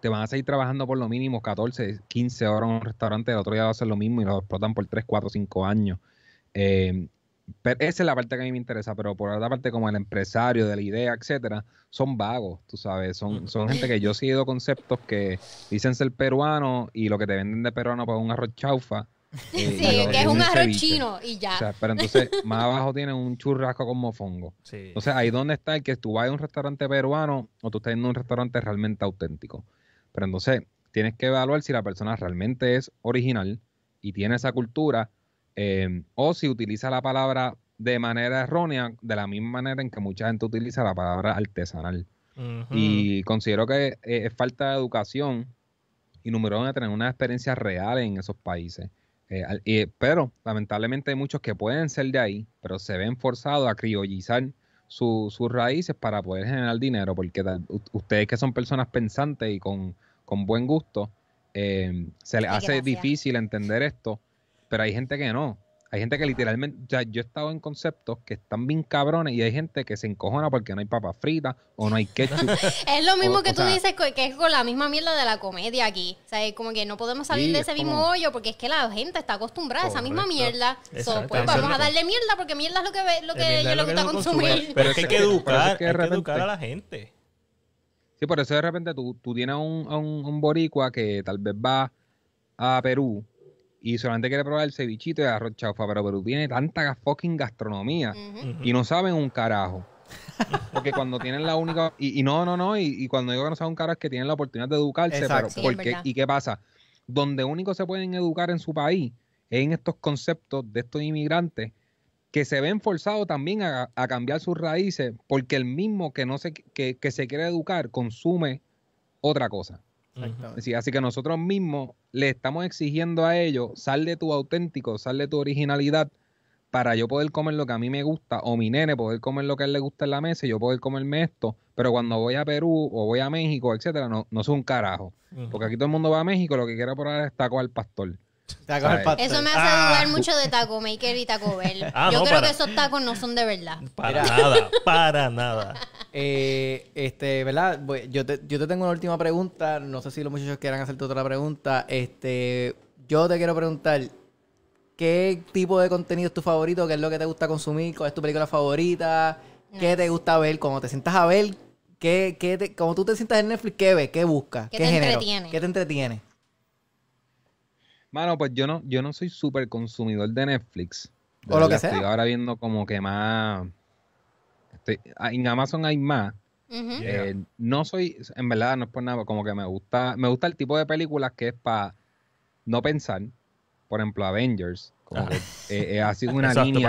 Te van a seguir trabajando por lo mínimo 14, 15 horas en un restaurante, el otro día va a ser lo mismo y lo explotan por 3, 4, 5 años. Eh, esa es la parte que a mí me interesa, pero por otra parte, como el empresario, de la idea, etcétera, son vagos, tú sabes. Son, son gente que yo he seguido conceptos que dicen ser peruano y lo que te venden de peruano pues, es un arroz chaufa.
sí, eh, que es un arroz chino
y ya.
pero entonces más abajo tienen un churrasco con mofongo. Entonces ahí donde está el que tú vas a un restaurante peruano o tú estás en un restaurante realmente auténtico. Pero entonces tienes que evaluar si la persona realmente es original y tiene esa cultura Em, o si utiliza la palabra de manera errónea, de la misma manera en que mucha gente utiliza la palabra artesanal. Y considero que eh, es falta de educación y número uno, tener una experiencia real en esos países. Eh, pero lamentablemente hay muchos que pueden ser de ahí, pero se ven forzados a criollizar sus raíces para poder generar dinero, porque ustedes que son personas pensantes y con, buen gusto, em, se les hace difícil entender esto pero hay gente que no. Hay gente que literalmente, o yo he estado en conceptos que están bien cabrones y hay gente que se encojona porque no hay papa frita o no hay ketchup. es lo mismo que tú dices
que es con la misma mierda de la comedia aquí. O sea, es como que no podemos salir de ese mismo hoyo porque es que la gente está acostumbrada a esa misma mierda. Pues,
vamos
a darle mierda porque mierda es lo que, ve, lo que yo le gusta consumir.
Pero es que hay que educar, hay que educar a la gente.
Sí, por eso de repente tú, tienes a un, un boricua que tal vez va a Perú y solamente quiere probar el cevichito y el arroz chaufa, pero Perú tiene tanta fucking gastronomía y no saben un carajo. Porque cuando tienen la única. Y, no, no, no. Y, cuando digo que no saben un carajo es que tienen la oportunidad de educarse. Pero, porque, ¿Y qué pasa? Donde único se pueden educar en su país es en estos conceptos de estos inmigrantes que se ven forzados también a, cambiar sus raíces porque el mismo que, no se, que se quiere educar consume otra cosa. Así, así que nosotros mismos le estamos exigiendo a ellos, sal de tu auténtico, sal de tu originalidad, para yo poder comer lo que a mí me gusta, o mi nene poder comer lo que a él le gusta en la mesa y yo poder comerme esto, pero cuando voy a Perú o voy a México, etcétera, no, no soy un carajo. Porque aquí todo el mundo va a México, lo que quiere probar es taco al pastor. Eso me hace dudar ah. mucho
de Taco Maker y Taco Bell. Ah, yo creo que esos tacos no son de verdad.
Para nada, para nada. Eh, este, ¿verdad? Pues, yo te, tengo una última pregunta. No sé si los muchachos quieran hacerte otra pregunta. Este, yo te quiero preguntar, ¿qué tipo de contenido es tu favorito? ¿Qué es lo que te gusta consumir? ¿Cuál es tu película favorita? ¿Qué te gusta ver? ¿Cómo te sientas a ver, ¿qué, qué tú te sientas en Netflix, ¿qué ves? ¿Qué buscas? ¿Qué te ¿Qué te entretiene?
Mano, pues yo no, yo no soy súper consumidor de Netflix.
o lo que sea. Estoy ahora
viendo como que más. Estoy, ah, en Amazon hay más.
Eh,
no soy, en verdad no es por nada, como que me gusta, me gusta el tipo de películas que es para no pensar. Por ejemplo, Avengers. Eh, eh, ha sido una Exacto,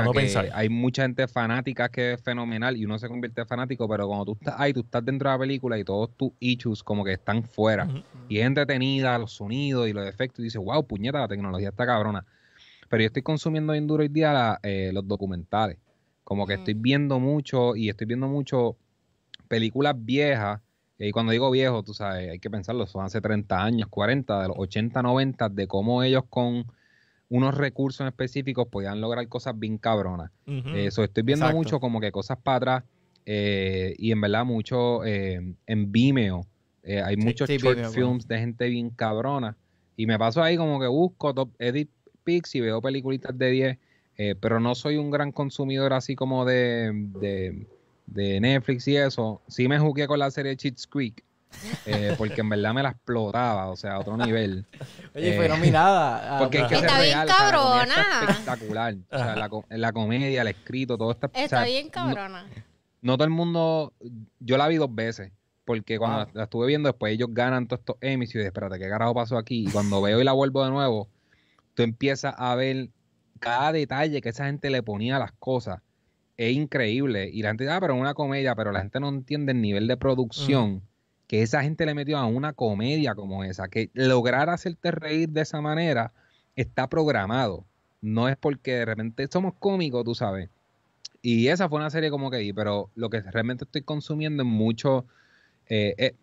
hay mucha gente fanática que es fenomenal y uno se convierte en fanático, pero cuando tú estás ahí, tú estás dentro de la película y todos tus issues como que están fuera. Y es entretenida, los sonidos y los efectos, y dices, wow, puñeta, la tecnología está cabrona. Pero yo estoy consumiendo bien duro hoy día eh, los documentales. Como que estoy mm. viendo mucho y estoy viendo mucho películas viejas y cuando digo viejo, tú sabes, hay que pensarlo, son hace 30 años, 40, de los 80, 90, de cómo ellos con unos recursos específicos podían lograr cosas bien cabronas. Eso estoy viendo mucho como que cosas para atrás eh, y en verdad mucho eh, en Vimeo. Eh, hay muchos short films de gente bien cabrona y me paso ahí como que busco top edit pics y veo peliculitas de 10, pero no soy un gran consumidor así como de, Netflix y eso. Sí me jugué con la serie Cheats Creek Eh, porque en verdad me la explotaba, o sea, a otro nivel. Oye, eh, fue Porque es que está bien
cabrona. espectacular.
la, comedia, el escrito, todo está. Está bien cabrona. No, todo el mundo. Yo la vi dos veces. Porque cuando la, estuve viendo, después ellos ganan todos estos Emmys y dije, espérate, ¿qué carajo pasó aquí? Y cuando veo y la vuelvo de nuevo, tú empiezas a ver cada detalle que esa gente le ponía a las cosas es increíble. Y la gente, ah, pero una comedia, pero la gente no entiende el nivel de producción que esa gente le metió a una comedia como esa, que lograr hacerte reír de esa manera está programado. No es porque de repente somos cómicos, tú sabes. Y esa fue una serie como que di, pero lo que realmente estoy consumiendo es mucho... Eh, eh,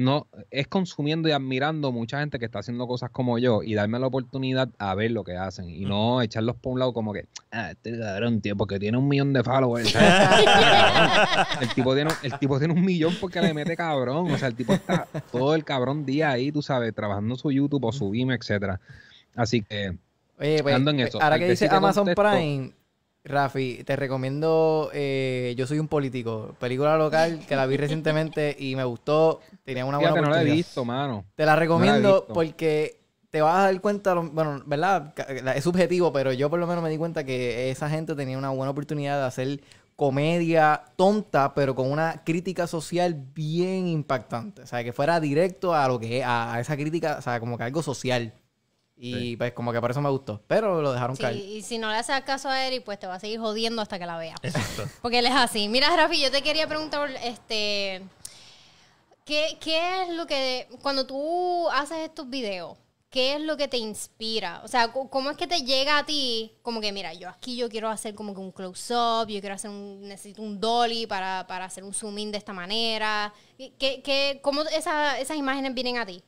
no es consumiendo y admirando mucha gente que está haciendo cosas como yo y darme la oportunidad a ver lo que hacen y no echarlos por un lado como que ah, este cabrón tío porque tiene un millón de followers el tipo tiene el tipo tiene un millón porque le mete cabrón o sea el tipo está todo el cabrón día ahí tú sabes trabajando su YouTube o su Vime etcétera así que Oye, pues, en eso ahora que dice Amazon
Prime Rafi, te recomiendo eh, Yo soy un político, película local que la vi recientemente y me gustó, tenía una buena Fíjate, no la he visto, mano. Te la recomiendo porque te vas a dar cuenta, bueno, ¿verdad? Es subjetivo, pero yo por lo menos me di cuenta que esa gente tenía una buena oportunidad de hacer comedia tonta, pero con una crítica social bien impactante. O sea, que fuera directo a lo que a, esa crítica, o sea, como que algo social. Y pues como que por eso me gustó. Pero lo dejaron caer. Y
si no le haces caso a Eric, pues te va a seguir jodiendo hasta que la vea. Exacto. Porque él es así. Mira, Rafi, yo te quería preguntar, este. ¿qué, ¿Qué es lo que. Cuando tú haces estos videos, ¿qué es lo que te inspira? O sea, ¿cómo es que te llega a ti? Como que, mira, yo aquí yo quiero hacer como que un close-up, yo quiero hacer un, necesito un dolly para, hacer un zoom in de esta manera. ¿Qué, qué, ¿Cómo esas imágenes vienen a ti?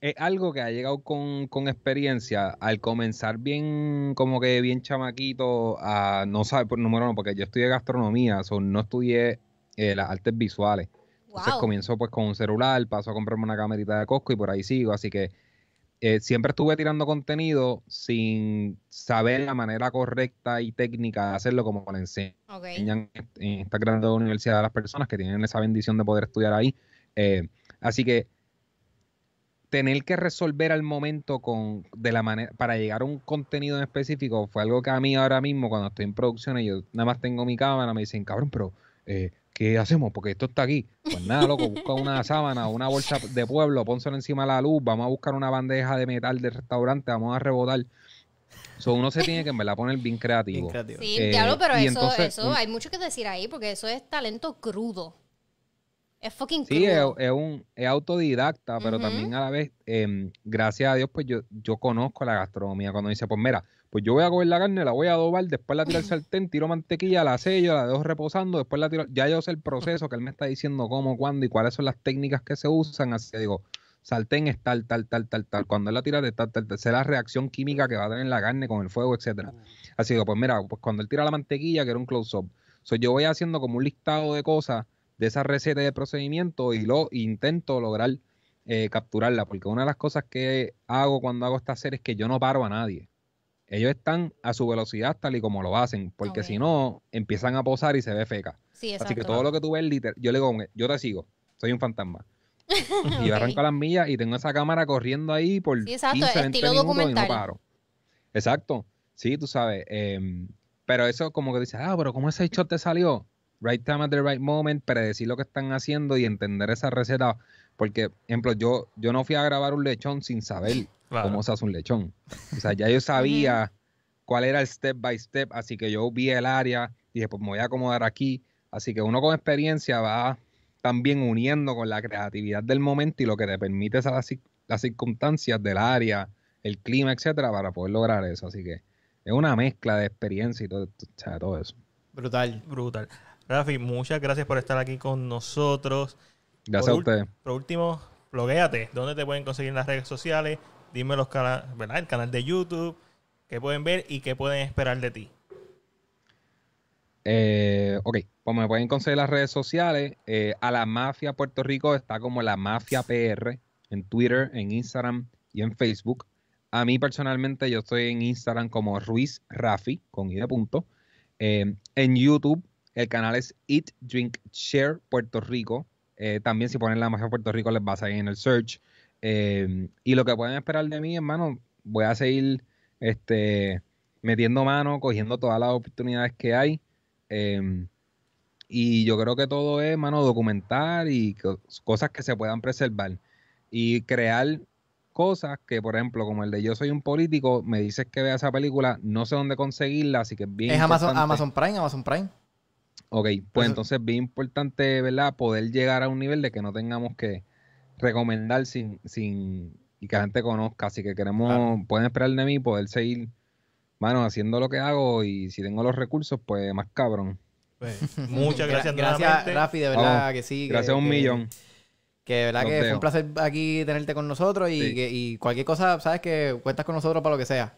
es algo que ha llegado con, experiencia al comenzar bien, como que bien chamaquito, a no sabe por número uno, porque yo estudié gastronomía, so, no estudié eh, las artes visuales. Entonces comienzo pues con un celular, paso a comprarme una camerita de Costco y por ahí sigo, así que eh, siempre estuve tirando contenido sin saber la manera correcta y técnica de hacerlo como le enseñan en esta gran universidad de las personas que tienen esa bendición de poder estudiar ahí. Eh, así que tener que resolver al momento con de la manera para llegar a un contenido en específico fue algo que a mí ahora mismo cuando estoy en y yo nada más tengo mi cámara me dicen cabrón pero eh, ¿qué hacemos? porque esto está aquí pues nada loco busca una sábana una bolsa de pueblo pónselo encima de la luz vamos a buscar una bandeja de metal del restaurante vamos a rebotar Eso uno se tiene que en verdad poner bien creativo. Sí, eh, diablo, pero eso, eso hay
mucho que decir ahí, porque eso es talento crudo. Es fucking Sí, es,
un, es autodidacta, pero también a la vez, em, gracias a Dios, pues yo, yo conozco la gastronomía. Cuando dice, pues mira, pues yo voy a coger la carne, la voy a adobar, después la tiro al sartén, tiro mantequilla, la sello, la dejo reposando, después la tiro. Ya yo sé el proceso que él me está diciendo cómo, cuándo y cuáles son las técnicas que se usan. Así digo, sartén es tal, tal, tal, tal, tal. Cuando él la tira de tal, tal, tal. Sé la reacción química que va a tener la carne con el fuego, etcétera. Así digo pues mira, pues cuando él tira la mantequilla, que era un close-up. So, yo voy haciendo como un listado de cosas de esa receta de procedimiento y lo intento lograr eh, capturarla, porque una de las cosas que hago cuando hago esta serie es que yo no paro a nadie. Ellos están a su velocidad tal y como lo hacen, porque si no, empiezan a posar y se ve feca. Así que todo lo que tú ves, literal, yo le digo, yo te sigo, soy un fantasma. Y yo arranco las millas y tengo esa cámara corriendo ahí por exacto, paro. Exacto, sí, tú sabes. Em, pero eso como que dices, ah, pero ¿cómo ese shot te salió? right time at the right moment, predecir lo que están haciendo y entender esa receta. Porque, ejemplo, yo, yo no fui a grabar un lechón sin saber cómo se hace un lechón. O sea, ya yo sabía cuál era el step by step, así que yo vi el área y dije, pues me voy a acomodar aquí. Así que uno con experiencia va también uniendo con la creatividad del momento y lo que te permite es las, circunstancias del área, el clima, etcétera, para poder lograr eso. Así que es una mezcla de experiencia y todo, todo eso.
Brutal. Brutal. Rafi, muchas gracias por estar aquí con nosotros. Gracias a ustedes. Por último, blogueate. ¿Dónde te pueden conseguir en las redes sociales? Dime los canales, ¿verdad? El canal de YouTube. ¿Qué pueden ver y qué pueden esperar de ti?
Eh, ok, pues me pueden conseguir las redes sociales. Eh, a la Mafia Puerto Rico está como la Mafia PR en Twitter, en Instagram y en Facebook. A mí personalmente yo estoy en Instagram como Ruiz Rafi con I punto. Eh, en YouTube el canal es Eat, Drink, Share Puerto Rico. Eh, también si ponen la mafia Puerto Rico les va a salir en el search. Eh, y lo que pueden esperar de mí, hermano, voy a seguir este, metiendo mano, cogiendo todas las oportunidades que hay. Em, y yo creo que todo es, hermano, documentar y cosas que se puedan preservar. Y crear cosas que, por ejemplo, como el de Yo soy un político, me dices que vea esa película, no sé dónde conseguirla, así que es bien. Es Amazon, Amazon Prime, Amazon Prime. Ok, pues entonces bien importante, ¿verdad? Poder llegar a un nivel de que no tengamos que recomendar sin, sin y que la gente conozca. Así que queremos, pueden esperar de mí poder seguir, mano, haciendo lo que hago y si tengo los recursos, pues más cabrón.
Pues, muchas gracias, Gracias, Rafi, de verdad que sí. gracias a un millón. Que de verdad que fue un placer aquí tenerte con nosotros y, que, y cualquier cosa, sabes que cuentas con nosotros para lo que sea.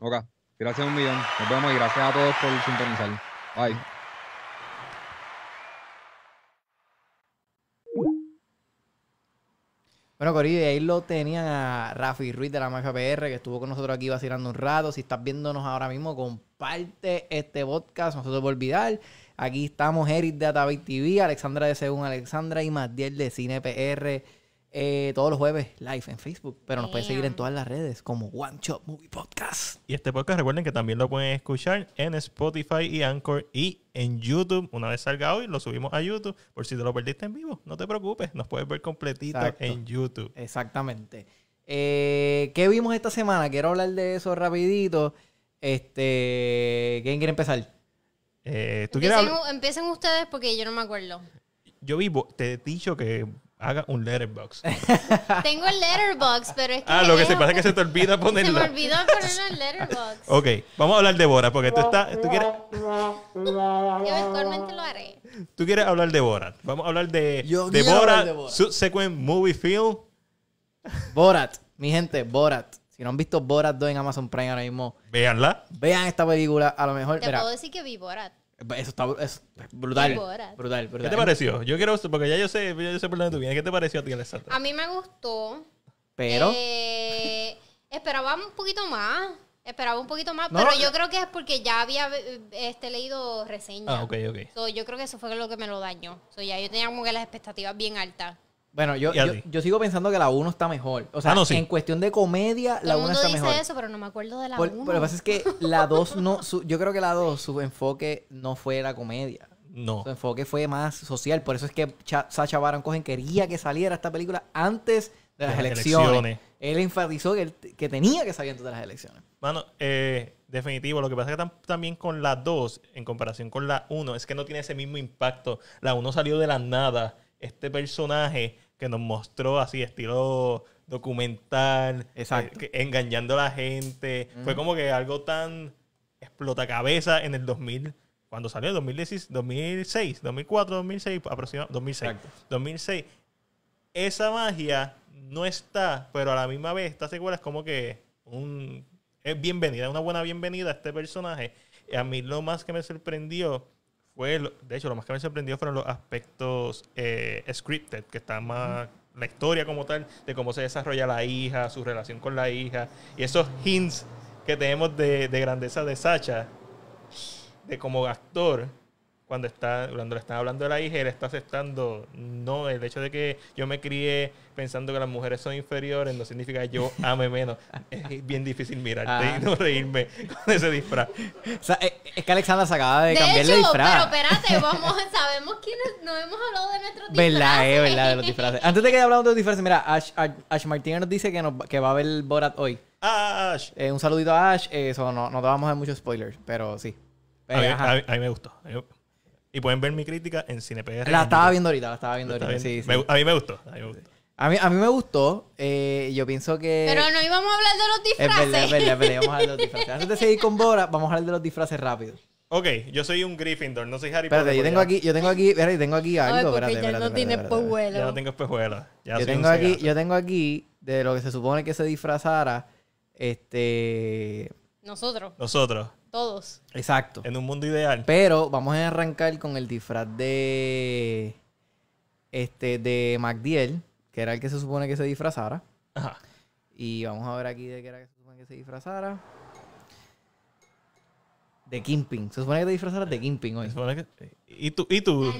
Ok,
gracias un millón. Nos vemos y gracias a todos por sintonizar. Bye.
Bueno, Cori, ahí lo tenían a Rafi Ruiz de la Mafia PR, que estuvo con nosotros aquí vacilando un rato. Si estás viéndonos ahora mismo, comparte este podcast, no se te olvidar. Aquí estamos Eric de Atavit TV, Alexandra de Según Alexandra y Matiel de Cine PR. Eh, todos los jueves live en Facebook, pero nos pueden seguir en todas las redes como One Shot Movie
Podcast. Y este podcast recuerden que también lo pueden escuchar en Spotify y Anchor y en YouTube. Una vez salga hoy, lo subimos a YouTube. Por si te lo perdiste en vivo, no te preocupes, nos puedes ver completito en YouTube.
Exactamente. Eh, ¿Qué vimos esta semana? Quiero hablar de eso rapidito. Este, ¿Quién quiere empezar? Eh, ¿tú empiecen,
empiecen ustedes porque yo no me acuerdo.
Yo vivo. te he dicho que haga un letterbox.
Tengo el letterbox, pero es que. Ah, lo que se pasa es que se te olvida ponerlo. Se me olvidó poner el letterbox.
ok, vamos a hablar de Borat, porque tú estás. Tú
quieres... Yo eventualmente lo haré.
Tú quieres hablar de Borat.
Vamos a hablar de, Yo de, Borat, hablar de Subsequent Movie Film. Borat, mi gente, Borat. Si no han visto Borat 2 en Amazon Prime ahora mismo, véanla. Vean esta película. A lo mejor. Te puedo
decir que vi Borat.
Eso está brutal,
brutal, ¿Qué te pareció? Yo quiero, porque ya yo sé, yo sé por dónde tú vienes. ¿Qué te pareció a ti, Alessandra?
A mí me gustó. Pero. Eh, esperaba un poquito más. Esperaba un poquito más, pero yo creo que es porque ya había eh, este, leído reseñas. Ah, ok, ok. yo creo que eso fue lo que me lo dañó. So, ya yo tenía como que las expectativas bien altas.
Bueno, yo, yo, sigo pensando que la 1 está mejor. O sea, ah, en cuestión de comedia, la 1 está mejor. dice mejor. eso,
pero no me acuerdo de la 1. Pero lo que pasa es que
la 2 no. Su, yo creo que la 2, su enfoque no fue la comedia. No. Su enfoque fue más social. Por eso es que Sacha Baron Cohen quería que saliera esta película antes de las, de las elecciones. Él enfatizó que, que, tenía que salir antes de las elecciones. Bueno, eh,
definitivo. Lo que pasa es que también con la 2, en comparación con la 1, es que no tiene ese mismo impacto. La 1 salió de la nada este personaje que nos mostró así, estilo documental, eh, engañando a la gente. Fue como que algo tan explota cabeza en el 2000, cuando salió el 2016, 2006, 2004, 2006, aproximadamente, 2006. 2006. Esa magia no está, pero a la misma vez, esta secuela es como que un, es bienvenida, una buena bienvenida a este personaje. a mí lo más que me sorprendió fue, de hecho, lo más que me sorprendió fueron los aspectos eh, scripted, que está más la historia como tal, de cómo se desarrolla la hija, su relación con la hija, y esos hints que tenemos de, de grandeza de Sacha, de como actor, cuando está cuando le están hablando a la hija, le está aceptando, no, el hecho de que yo me crié pensando que las mujeres son inferiores no significa que yo ame menos. es bien difícil mirarte y no reírme con ese
disfraz. O sea, es que Alexandra se acaba de, de disfraz hecho, disfraz. Pero
espérate, vamos, sabemos quiénes no hemos hablado de nuestros disfrazes. Verdad,
es verdad, de los disfrazes. Antes de que hablamos de los disfrazes, mira, Ash, Martínez nos dice que, que va a ver Borat hoy. Ah, Ash. Eh, un saludito a Ash. Eh, eso, no, te vamos a dar muchos spoilers, pero sí. a mí me gustó. Y pueden ver mi crítica en CinePR. La estaba viendo ahorita, la estaba viendo ahorita. a mí me gustó. A mí me gustó. A mí, me gustó. Eh, yo pienso que. Pero no
íbamos a hablar de los disfraces. Es verdad, es verdad, Vamos a hablar de los disfraces.
Antes de seguir con Bora, vamos a hablar de los disfraces rápido.
Ok, yo soy un Gryffindor, no soy Harry Potter. Espérate, yo tengo aquí,
yo tengo aquí, yo tengo aquí algo. Ah, espérate, ya no tiene espejuelo. Ya no tengo espejuelo. Ya yo tengo aquí, yo tengo aquí de lo que se supone que se disfrazara, este. Nosotros. Nosotros. Todos. Exacto. En un mundo ideal. Pero vamos a arrancar con el disfraz de. Este, de MacDiel, que era el que se supone que se disfrazara. Ajá. Y vamos a ver aquí de qué era que se supone que se disfrazara. De Kimping. Se supone que te disfrazara de Kimping hoy. Se supone Y tú, y tú.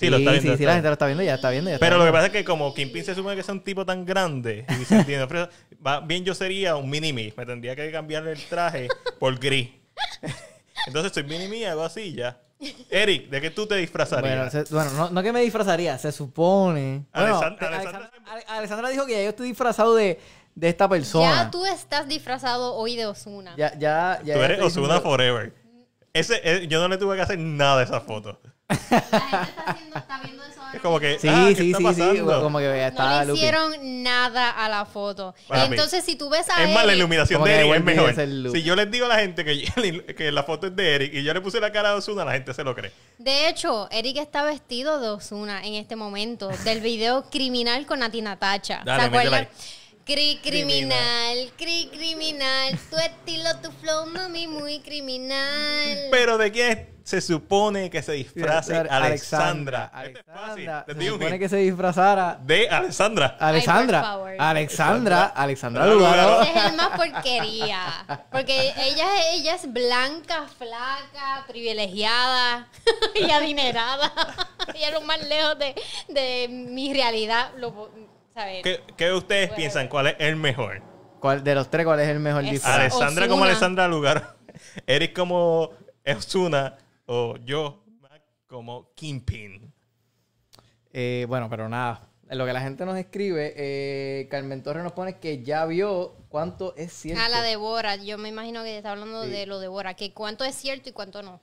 Sí, la gente lo está viendo, ya está
viendo. Ya Pero lo que pasa es que como Kingpin se supone que es un tipo tan grande, y bien yo sería un mini-me. Me tendría que cambiar el traje por gris. Entonces soy mini-me, hago así ya. Eric, ¿de qué tú te disfrazarías?
Bueno, no, no, que me disfrazaría, se supone. Bueno, Alexandra, dijo que ya yo estoy disfrazado de, de esta persona. Ya
tú estás disfrazado hoy de Osuna.
Ya, ya, ya.
Tú eres Osuna forever. Eh, yo no le tuve que hacer nada a esa foto. La gente está, haciendo, está viendo eso Es como que. Sí, ah, sí, está sí, Como que está no le hicieron
nada a la foto. Entonces, si tú ves a. Es más, la iluminación de Eric es mejor. Si
yo les digo a la gente que, que la foto es de Eric y yo le puse la cara de Osuna, la gente se lo cree.
De hecho, Eric está vestido de Osuna en este momento, del video criminal con Natina Tacha. ¿Se acuerdan? Cri criminal, cri criminal. Tu estilo, tu flow, mami, muy criminal.
Pero de quién se supone que se disfraza
Alexandra.
Alexandra. Se supone que se disfrazara
de Alexandra. Alexandra. Alexandra. Alexandra. es el
más porquería. Porque ella, es blanca, flaca, privilegiada y adinerada. ella es lo más lejos de, mi realidad. Lo,
¿Qué, ustedes piensan? ¿Cuál es el mejor?
¿Cuál, de los tres, ¿cuál es el mejor es como Alessandra Lugar.
Eric como Osuna. O yo, como
Kingpin. Eh, bueno, pero nada. Lo que la gente nos escribe, eh, Carmen Torres nos pone que ya vio cuánto es cierto. A ah, la de
Bora. Yo me imagino que está hablando de lo de Bora. Que cuánto es cierto y cuánto no.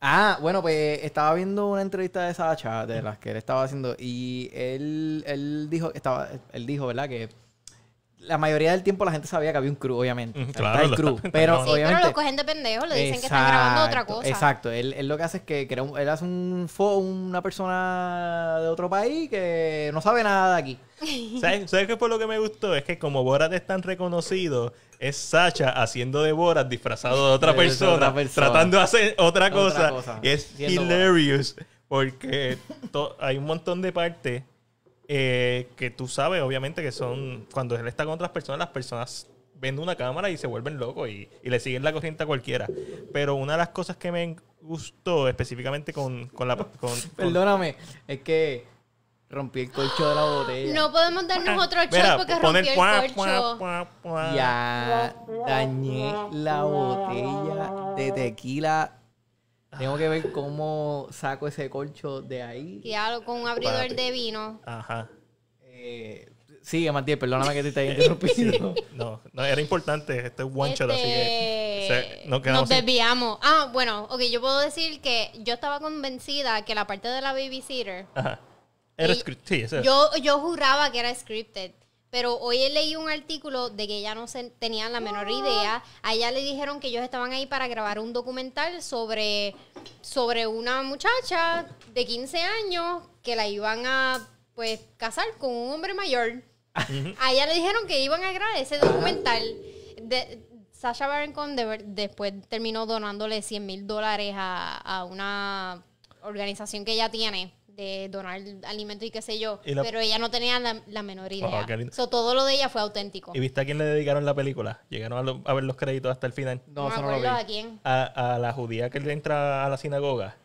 Ah, bueno, pues estaba viendo una entrevista de Sacha, de las que él estaba haciendo, y él, él dijo, estaba, él dijo, ¿verdad? Que la mayoría del tiempo la gente sabía que había un crew, obviamente. El crew, pero, obviamente, lo cogen de pendejo, le dicen que están grabando otra cosa. Exacto. Él, lo que hace es que él hace un una persona de otro país que no sabe nada de aquí. ¿Sabes, ¿Sabes qué fue
lo que me gustó? Es que como Borat es tan reconocido, es Sacha haciendo de Borat disfrazado de otra, persona, tratando de hacer otra cosa. es hilarious porque hay un montón de partes eh, que tú sabes, obviamente, que son. Cuando él está con otras personas, las personas ven una cámara y se vuelven locos y, le siguen la corriente a cualquiera. Pero una de las cosas que me gustó específicamente con, la. Con,
Perdóname, es que rompí el colchón de la botella.
No podemos darnos otro shot porque rompí el colchón
ya dañé la botella de tequila tengo que ver cómo saco ese corcho de ahí. Y
hago con un abridor de vino.
Ajá. Eh, sigue, Matías,
perdóname que te esté interrumpiendo. No, no, era importante este one shot, así que. no este, no Nos
desviamos. Ah, bueno, ok, yo puedo decir que yo estaba convencida que la parte de la babysitter.
Ajá. Era scripted. Sí, yo,
yo juraba que era scripted. Pero hoy leí un artículo de que ella no se, tenía la menor idea. A ella le dijeron que ellos estaban ahí para grabar un documental sobre, sobre una muchacha de 15 años que la iban a pues casar con un hombre mayor. A ella le dijeron que iban a grabar ese documental. Sasha Baron Cohen después terminó donándole 100 mil dólares a, a una organización que ella tiene de donar alimento y qué sé yo, pero ella no tenía la, menor oh, idea. todo lo de ella fue auténtico. ¿Y
viste a quién le dedicaron la película? ¿Llegaron a, ver los créditos hasta el final? No, no, lo ¿A quién? A, la judía que entra a la sinagoga.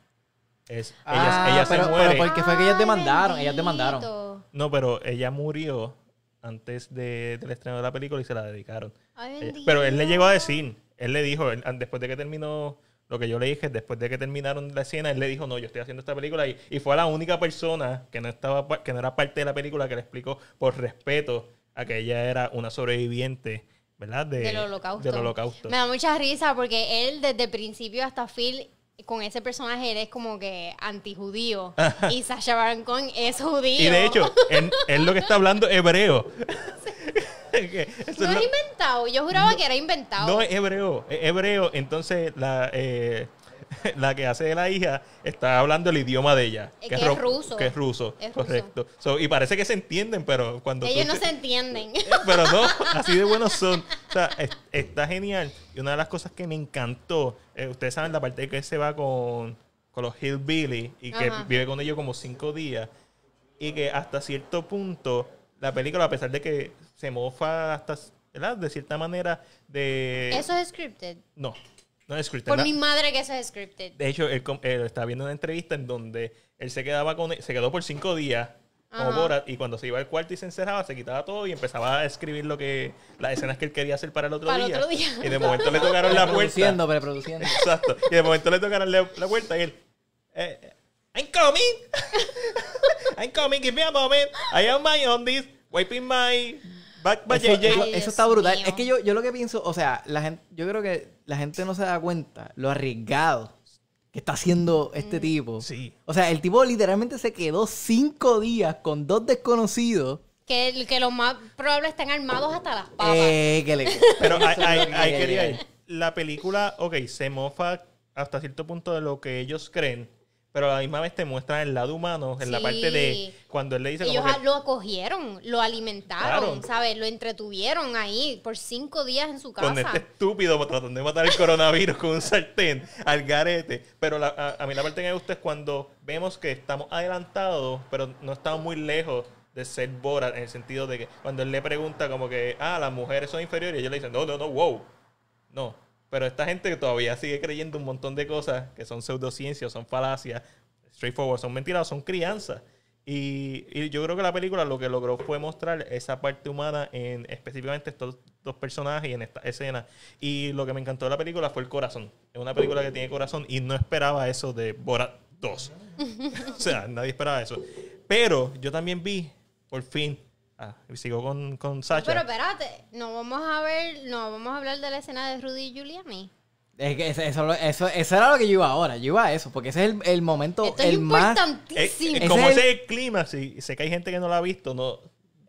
Es, ella, ah, pero, se porque fue que ellas ah, demandaron, ellas demandaron. No, pero ella murió antes de, del estreno de la película y se la dedicaron. Ah, pero él le llegó a decir, él le dijo, después de que terminó lo que yo le dije, después de que terminaron la escena, él le dijo, no, yo estoy haciendo esta película. Y, fue la única persona que no, estaba, que no era parte de la película que le explicó por respeto a que ella era una sobreviviente. ¿Verdad? del, holocausto. Me da
mucha risa porque él desde principio hasta fin, con ese personaje eres como que antijudío. y Sasha Baron Cohen es judío. Y de hecho,
él, lo que está hablando hebreo.
no es inventado. Yo juraba que era inventado. No,
es hebreo. hebreo. Entonces, la, eh, la que hace de la hija está hablando el idioma de ella. Eh, que, es, ruso. Que es ruso. correcto. y parece que se entienden, pero cuando. Ellos no se
entienden. Eh, pero no, así
de buenos son. está genial. Y una de las cosas que me encantó, ustedes saben la parte que se va con, con los Hillbilly y que vive con ellos como cinco días. Y que hasta cierto punto la película, a pesar de que se mofa hasta, De cierta manera de... ¿Eso es scripted? No, no es scripted. Por mi madre
que eso es scripted. De
hecho, él, estaba viendo una entrevista en donde él se quedaba con... Se quedó por cinco días como y cuando se iba al cuarto y se encerraba, se quitaba todo y empezaba a escribir lo que las escenas que él quería hacer para el otro, día. Y de momento le tocaron la puerta. Produciendo, produciendo. Exacto. Y de momento le tocaron la, puerta y él. Eh, eh, I'm coming. I'm coming. Give me a moment. I am my on this. Wiping my
eso, está brutal. Es que yo, lo que pienso, o sea, la yo creo que la gente no se da cuenta lo arriesgado que está haciendo este mm. tipo. O sea, el tipo literalmente se quedó cinco días con dos desconocidos.
Que, que lo más probable están armados hasta las papas. Eh, que
Pero ahí quería La película, ok, se mofa hasta cierto punto de lo que ellos creen pero a la misma vez te muestran el lado humano, en la parte de cuando él le dice... Ellos
lo acogieron, lo alimentaron, ¿sabes? Lo entretuvieron ahí por cinco días en su casa. Con este
estúpido tratando de matar el coronavirus con un sartén al garete. Pero a, mí la parte que me gusta es cuando vemos que estamos adelantados, pero no estamos muy lejos de ser bora en el sentido de que cuando él le pregunta como que, ah, las mujeres son inferiores, y ellos le dicen, no, no, no, wow. No, pero esta gente que todavía sigue creyendo un montón de cosas que son pseudociencias, son falacias, straightforward, son mentiras, son crianzas. Y, y, yo creo que la película lo que logró fue mostrar esa parte humana en específicamente estos dos personajes y en esta escena. Y lo que me encantó de la película fue el corazón. Es una película que tiene corazón y no esperaba eso de Borat 2. o sea, nadie esperaba eso. Pero yo también vi, por fin, Ah, sigo con,
con Sacha. Pero
espérate, no vamos a ver, no vamos a hablar de la escena de Rudy y Giuliani.
Es que eso, eso, eso, era lo que yo iba ahora, yo iba a eso, porque ese es el, momento el más... Es, eh, eh, como ese es el, clima, sé que hay gente que no lo
ha visto, no...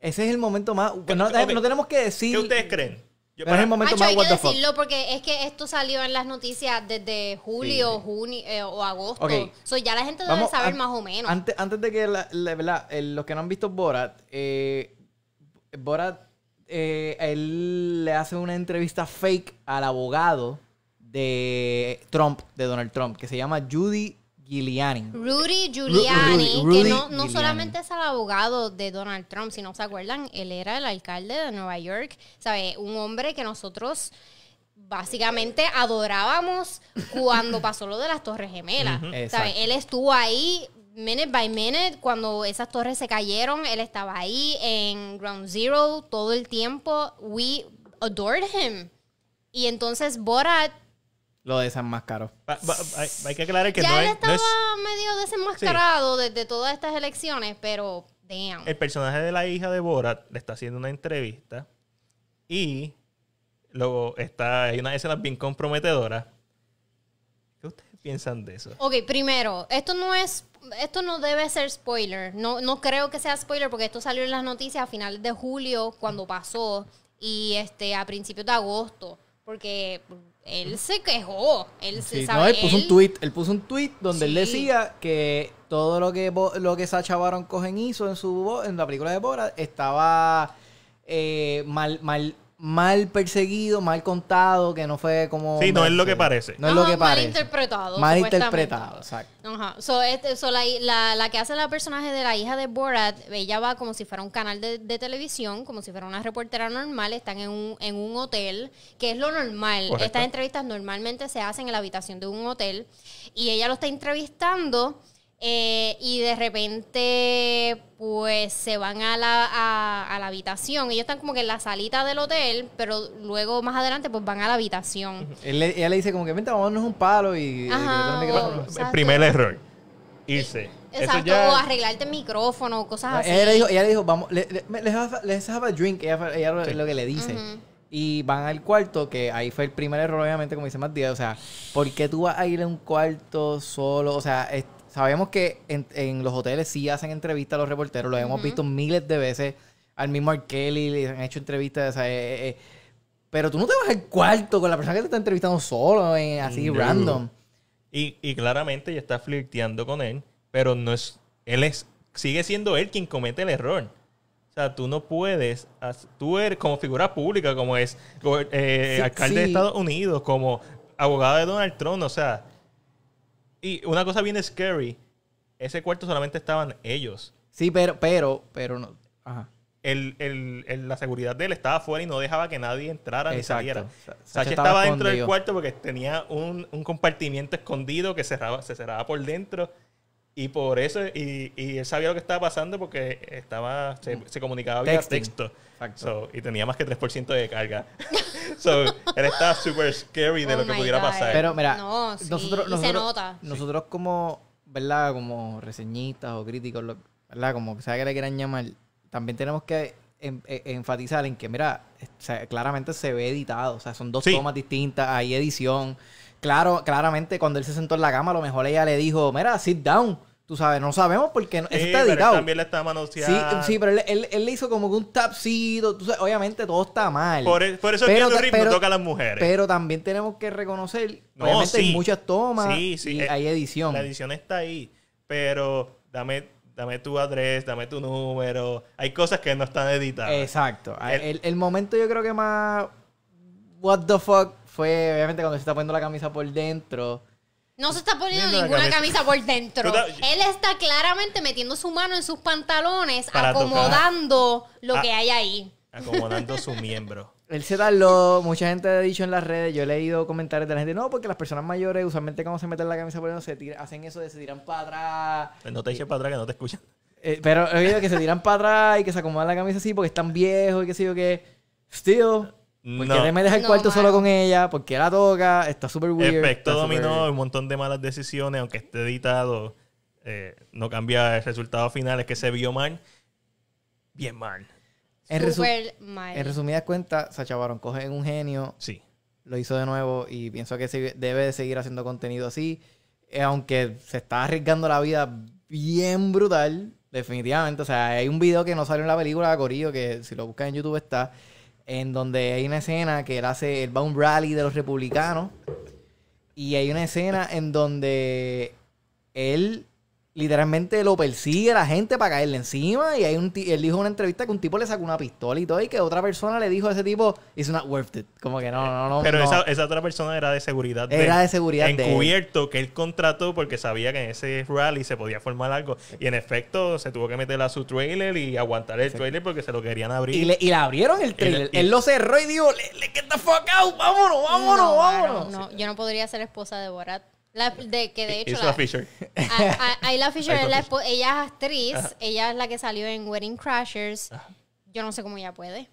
Ese es el momento más... No,
no tenemos que decir... ¿Qué ustedes creen? Yo momento hay que decirlo
porque es que esto salió en las noticias desde julio, junio eh, o agosto. O sea, ya la gente debe saber más o menos. Antes,
de que, la, los que no han visto Borat, eh, Borat, eh, él le hace una entrevista fake al abogado de Trump, de Donald Trump, que se llama Judy Giuliani.
Rudy Giuliani, que no, no solamente es el abogado de Donald Trump, si no se acuerdan, él era el alcalde de Nueva York, ¿sabe? Un hombre que nosotros básicamente adorábamos cuando pasó lo de las Torres Gemelas, Él estuvo ahí minute by minute, cuando esas torres se cayeron, él estaba ahí en Ground Zero todo el tiempo. We adored him. Y entonces Borat
lo desenmascaró. hay, hay, que aclarar que ya él estaba
medio desenmascarado desde todas estas elecciones, pero El
personaje de la hija de Borat le está haciendo una entrevista y luego está, hay una escena bien comprometedora.
¿Qué ustedes piensan de eso? Ok, primero, esto no es esto no debe ser spoiler. No, no creo que sea spoiler porque esto salió en las noticias a finales de julio cuando pasó y este a principios de agosto. Porque él se quejó. Él se sabe. él puso un tweet.
Él puso un tweet donde él decía que todo lo que lo que Sacha Baron Cohen hizo en su en la película de Bora estaba eh, mal, mal mal perseguido, mal contado, que no fue como... Sí, no es lo que parece. No es lo que parece. Mal
interpretado. Mal interpretado, exacto. Ajá. So, este, so, la, la, que hace la personaje de la hija de Borat, ella va como si fuera un canal de, televisión, como si fuera una reportera normal, están en un, en un hotel, que es lo normal. Estas entrevistas normalmente se hacen en la habitación de un hotel y ella lo está entrevistando eh, y de repente, pues se van a la, a, la, habitación. Ellos están como que en la salita del hotel, pero luego más adelante, pues van a la habitación.
Él, ella le dice, como que vente, darnos un palo y. el primer error: eh, irse. Exacto, arreglarte
el micrófono, cosas así. Ella dijo,
ella dijo vamos, les le, let's, have, drink, ella, lo que le dice. Y van al cuarto, que ahí fue el primer error, obviamente, como dice Matías. O sea, ¿por qué tú vas a ir a un cuarto solo? O sea, sabemos que en, los hoteles sí hacen entrevistas a los reporteros, lo hemos visto miles de veces. Al mismo R. Kelly le han hecho entrevistas. Eh, eh, eh. pero tú no te vas al cuarto con la persona que te está entrevistando solo, así random.
Y, claramente ya está flirteando con él, pero no es. Él es, sigue siendo él quien comete el error. O sea, tú no puedes, tú eres como figura pública, como es alcalde de Estados Unidos, como abogado de Donald Trump, o sea, y una cosa bien scary, ese cuarto solamente estaban ellos. Sí, pero, pero, pero no. Ajá. El, el, la seguridad de él estaba afuera y no dejaba que nadie entrara ni saliera. Sacha, estaba, estaba dentro del cuarto porque tenía un, un compartimiento escondido que cerraba, se cerraba por dentro y por eso, y, y, él sabía lo que estaba pasando porque estaba se, mm. comunicaba vía texto. y tenía más que 3% de carga. so, él estaba súper scary de oh lo que pudiera pasar. Pero mira,
nosotros, nosotros, nosotros como, ¿verdad? Como reseñistas o críticos, ¿verdad? Como sea que le quieran llamar, también tenemos que e, enfatizar en que, mira, claramente se ve editado. O sea, son dos tomas distintas, hay edición. Claro, claramente cuando él se sentó en la cama, a lo mejor ella le dijo, mira, sit down. Tú sabes, no sabemos porque no, eso está editado. también le
estaba manoseando. Sí,
sí, pero él, él, le hizo como que un tapsito. Tú obviamente todo está mal. Por, e, eso es que ritmo toca a las mujeres. Pero también tenemos
que reconocer,
obviamente hay muchas tomas y eh,
hay edición. La edición está ahí, pero dame dame tu adres, dame tu número. Hay cosas que no están editadas. Exacto.
el, momento yo creo que más what the fuck fue, obviamente, cuando se está poniendo la camisa por dentro.
No se está poniendo ninguna camisa. por dentro. Él está claramente metiendo su mano en sus pantalones, acomodando lo ah. que hay ahí.
Acomodando su miembro.
Él se lo. mucha gente ha dicho en las redes, yo he leído comentarios de la gente, no, porque las personas mayores usualmente cuando se meten la camisa por dentro se hacen eso de se tiran para atrás. Pues no te eches eh, para atrás que no te escuchan. Eh, pero he oído que se tiran para atrás y que se acomodan la camisa así porque están viejos y qué sé yo qué. Still, porque no. me deja el cuarto solo con ella, porque la toca, está súper
weird.
Efecto dominó, un montón de malas decisiones, aunque esté editado, eh, no cambia el resultado final, es que se vio mal, bien mal.
En, resumidas
cuentas, Sacha Baron coge un genio, sí. lo hizo de nuevo y pienso que debe seguir haciendo contenido así, eh, aunque se está arriesgando la vida bien brutal, definitivamente. O sea, hay un video que no salió en la película de Corillo, que si lo buscas en YouTube está en donde hay una escena que él hace, el va a un rally de los republicanos y hay una escena en donde él literalmente lo persigue la gente para caerle encima. Y hay un él dijo en una entrevista que un tipo le sacó una pistola y todo, y que otra persona le dijo a ese tipo, it's not worth it. Como que no, no, no. Pero
Esa, otra persona era de seguridad. Era de, seguridad. Encubierto que él contrató porque sabía que en ese rally se podía formar algo. Y en efecto, se tuvo que meter a su trailer y aguantar el trailer porque se lo querían abrir. Y le, abrieron
el trailer. él lo
cerró y dijo,
qué the fuck
vámonos, vámonos, vámonos. yo no podría ser esposa de Borat de que de hecho. La, Fisher. la Fisher, es la, ella es actriz, ella es la que salió en Wedding Crashers. Yo no sé cómo ella puede.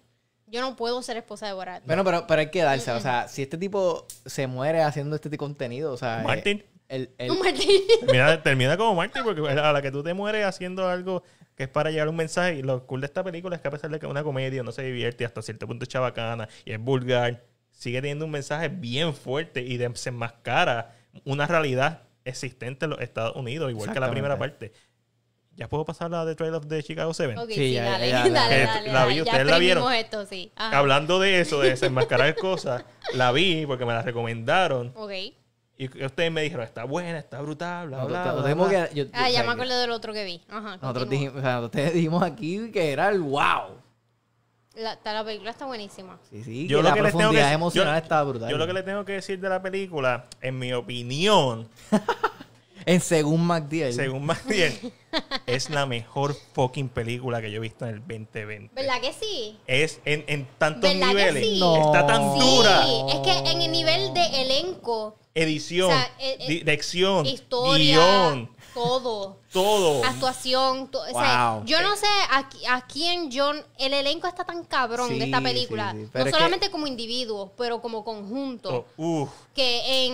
Yo no puedo ser esposa de Borat. Bueno,
pero, pero hay que darse. O sea, si este tipo se muere haciendo este tipo de contenido, o sea. Eh, Martin. El,
el...
Termina, como Martin, porque a la que tú te
mueres haciendo algo que es para llegar un mensaje. Y lo cool de esta película es que a pesar de que es una comedia no se divierte, hasta cierto punto es chabacana y es vulgar, sigue teniendo un mensaje bien fuerte y de cara una realidad existente en los Estados Unidos, igual que la primera parte. ¿Ya puedo pasar la de Trail of the Chicago 7? sí, ya, dale, dale, La vi, ustedes la vieron.
Hablando
de eso, de desenmascarar cosas, la vi porque me la recomendaron. Ok. Y ustedes me dijeron, está buena, está brutal, bla, bla, bla, ah, ya me acuerdo
del otro que vi. Ajá, nosotros,
dijimos, aquí que era el wow.
La, película está buenísima.
Sí, sí, yo lo la que emocional está brutal. Yo lo que
le tengo que decir de la
película,
en mi opinión... en según MacDiel. Según MacDiel, es la mejor fucking película que yo he visto en el 2020. ¿Verdad que sí? Es en, en tantos niveles. Está tan dura. Es que
en el nivel de elenco...
Edición, e, e, dirección, historia,
todo. Todo. Actuación. wow. yo no sé a, quién John. El elenco está tan cabrón de esta película. No solamente como individuos, pero como conjunto. Oh, que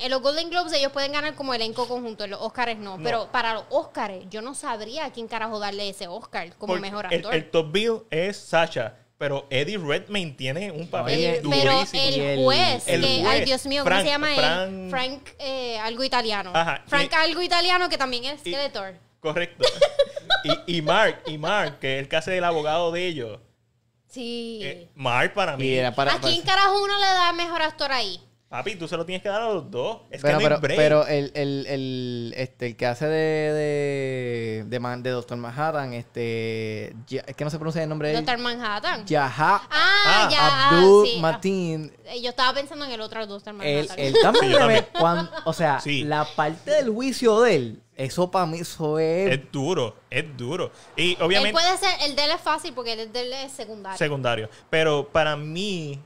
en, los Golden Globes ellos pueden ganar como elenco conjunto. En los Oscars no. Pero para los Oscars, yo no sabría a quién carajo darle ese Oscar como mejor actor. El, el
top view es Sasha pero Eddie Redmayne tiene un papel durísimo. Pero el juez, que, ay Dios mío, ¿cómo se llama él?
Frank eh, algo italiano. Ajá, Frank algo italiano que también es Skeletor.
Correcto. y, Mark, y Mark, que es el que hace el abogado de ellos.
Sí. Eh,
Mark para mí.
Para, ¿A quién
carajo uno le da mejor actor ahí?
Papi, tú se lo tienes que dar a los
dos. Es pero, que break. pero,
el, el, el, este, el que hace de, de, de, Doctor Manhattan, este, ¿Qué no se pronuncia el nombre de Doctor
Manhattan. Yaha. Ah, ah Abdul eh, Yo estaba pensando en el otro Doctor Manhattan. El también, o sea,
la parte del juicio de él, eso para mí eso es... Es
duro, es duro. Y obviamente... Él puede
ser, el de él es fácil porque el de él es secundario.
Secundario. Pero para mí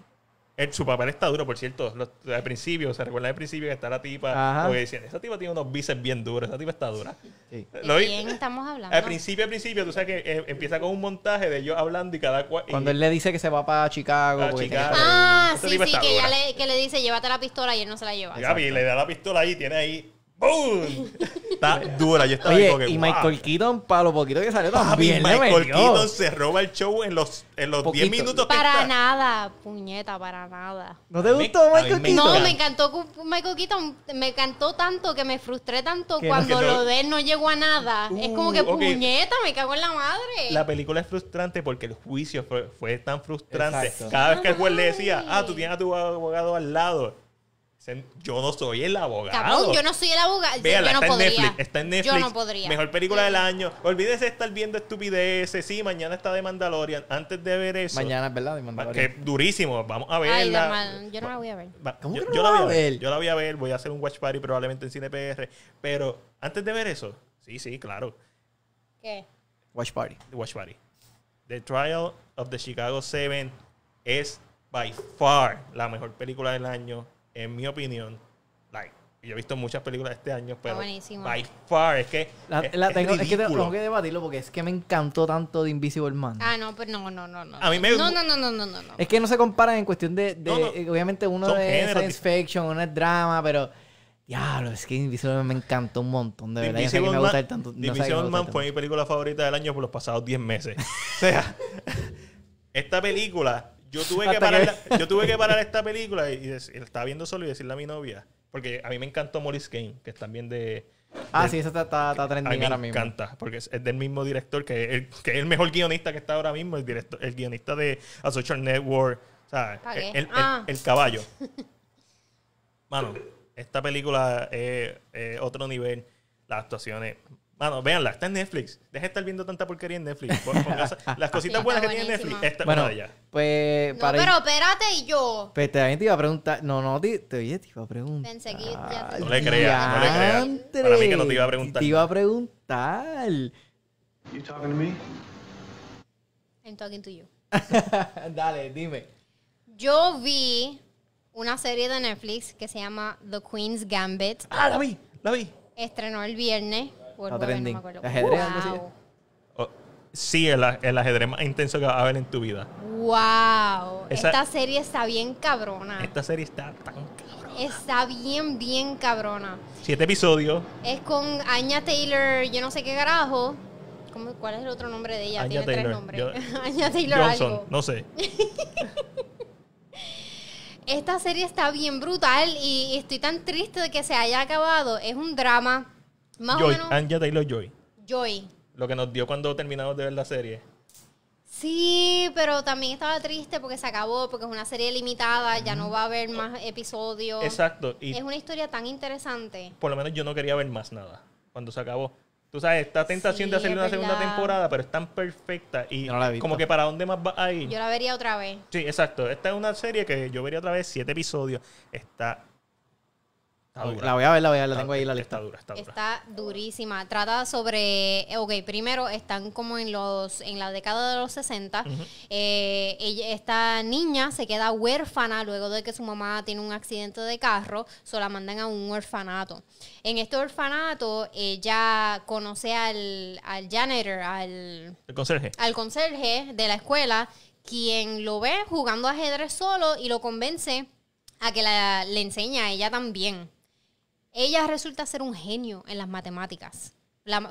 eh, su papel está duro, por cierto. al principio, se recuerda al principio que está la tipa. Porque decían, esa tipa tiene unos bíceps bien duros, esa tipa está dura. Sí. bien eh,
estamos hablando? Al
principio, al principio, tú sabes que eh, empieza con un montaje de ellos hablando y cada cual. Cuando
él le dice que se va para Chicago. ah, sí, sí,
que, le, dice, llévate la pistola y él no se la lleva.
Y le da la pistola ahí, tiene ahí ¡Bum!
Está dura. Yo estaba Oye, y Michael
Keaton, para lo poquito que salió también Papi, Michael Keaton se roba el show en los, en los 10 minutos que
Para nada, puñeta, para nada.
¿No te gustó Michael
Keaton? No, me
encantó Michael Keaton. Me encantó tanto que me frustré tanto cuando lo de él no llegó a nada. es como que, uh, puñeta, me cago en la madre. La
película es frustrante porque el juicio fue, fue tan frustrante. Cada vez que el juez le decía, ah, tú tienes a tu abogado al lado yo no soy el abogado. yo no
soy el abogado. yo no está podría. en Netflix. Está en Yo no podría. Mejor
película del año. Olvídese de estar viendo estupideces. Sí, mañana está de Mandalorian. Antes de ver eso. Mañana es verdad de Mandalorian. Que durísimo. Vamos a verla. yo no la voy a ver. yo, la voy a ver? Yo la voy a ver. Voy a hacer un watch party probablemente en Cine PR. Pero antes de ver eso. Sí, sí, claro.
¿Qué?
Watch
party. Watch party. The Trial of the Chicago Seven es by far la mejor película del año en mi opinión,
like, yo he visto muchas
películas este año, pero by far, es que la, es, la tengo, que que debatirlo
porque es que me encantó tanto de Invisible Man. Ah,
no, pero pues no, no, no, no. A mí me No, no, no, no, no, no.
Es que no se comparan en cuestión de, eh, obviamente uno es de science fiction, uno es drama, pero Diablo, es que Invisible Man me encantó un montón, de verdad. Invisible Man, me gusta tanto, Invisible Man fue
mi película favorita del año por los pasados 10 meses. o sea, esta película yo tuve que parar, yo tuve que parar esta película y, la estaba viendo solo y decirle a mi novia, porque a mí me encantó Morris Kane, que es también de... Ah, sí, esa está, está, trending a mí Me encanta, porque es, del mismo director, que, es el mejor guionista que está ahora mismo, el, el guionista de A Social Network, o sea, ah. el, caballo. Mano, esta película es otro nivel, las actuaciones Mano, véanla, está en Netflix. Deja de estar viendo tanta porquería en Netflix. las cositas buenas que tiene Netflix, bueno,
Pues, pero
espérate y yo.
Pues también te iba a preguntar. No, no, te, oye, te iba a preguntar. No le creas, no le creas. Para mí que no te iba a preguntar. Te iba a preguntar. You talking to me?
I'm talking to you. Dale, dime. Yo vi una serie de Netflix que se llama The Queen's Gambit. Ah, la vi, la vi. Estrenó el viernes trending.
Oh, sí, el, el, ajedrez más intenso que va a haber en tu vida.
¡Wow! esta serie está bien cabrona.
Esta serie está tan
cabrona. Está bien, bien cabrona.
Siete episodios.
Es con Anya Taylor, yo no sé qué carajo. ¿Cuál es el otro nombre de ella? Tiene tres nombres. Anya Taylor Johnson, no sé. esta serie está bien brutal y estoy tan triste de que se haya acabado. Es un drama Joy,
Anja Taylor Joy. Joy. Lo que nos dio cuando terminamos de ver la serie.
Sí, pero también estaba triste porque se acabó, porque es una serie limitada, ya no va a haber más episodios.
Exacto. es una
historia tan interesante.
Por lo menos yo no quería ver más nada cuando se acabó. Tú sabes, esta tentación de hacerle una segunda temporada, pero es tan perfecta y como que para dónde más va a ir. Yo
la vería otra vez.
Sí, exacto. Esta es una serie que yo vería otra vez, siete episodios. Está
la voy a ver, la voy a la tengo ahí la lista. Está dura,
está durísima. Trata sobre, ok, primero están como en los en la década de los 60. Eh, esta niña se queda huérfana luego de que su mamá tiene un accidente de carro, se la mandan a un orfanato. En este orfanato ella conoce al, al janitor, al... conserje. Al conserje de la escuela, quien lo ve jugando ajedrez solo y lo convence a que la, le enseñe a ella también. Ella resulta ser un genio en las matemáticas.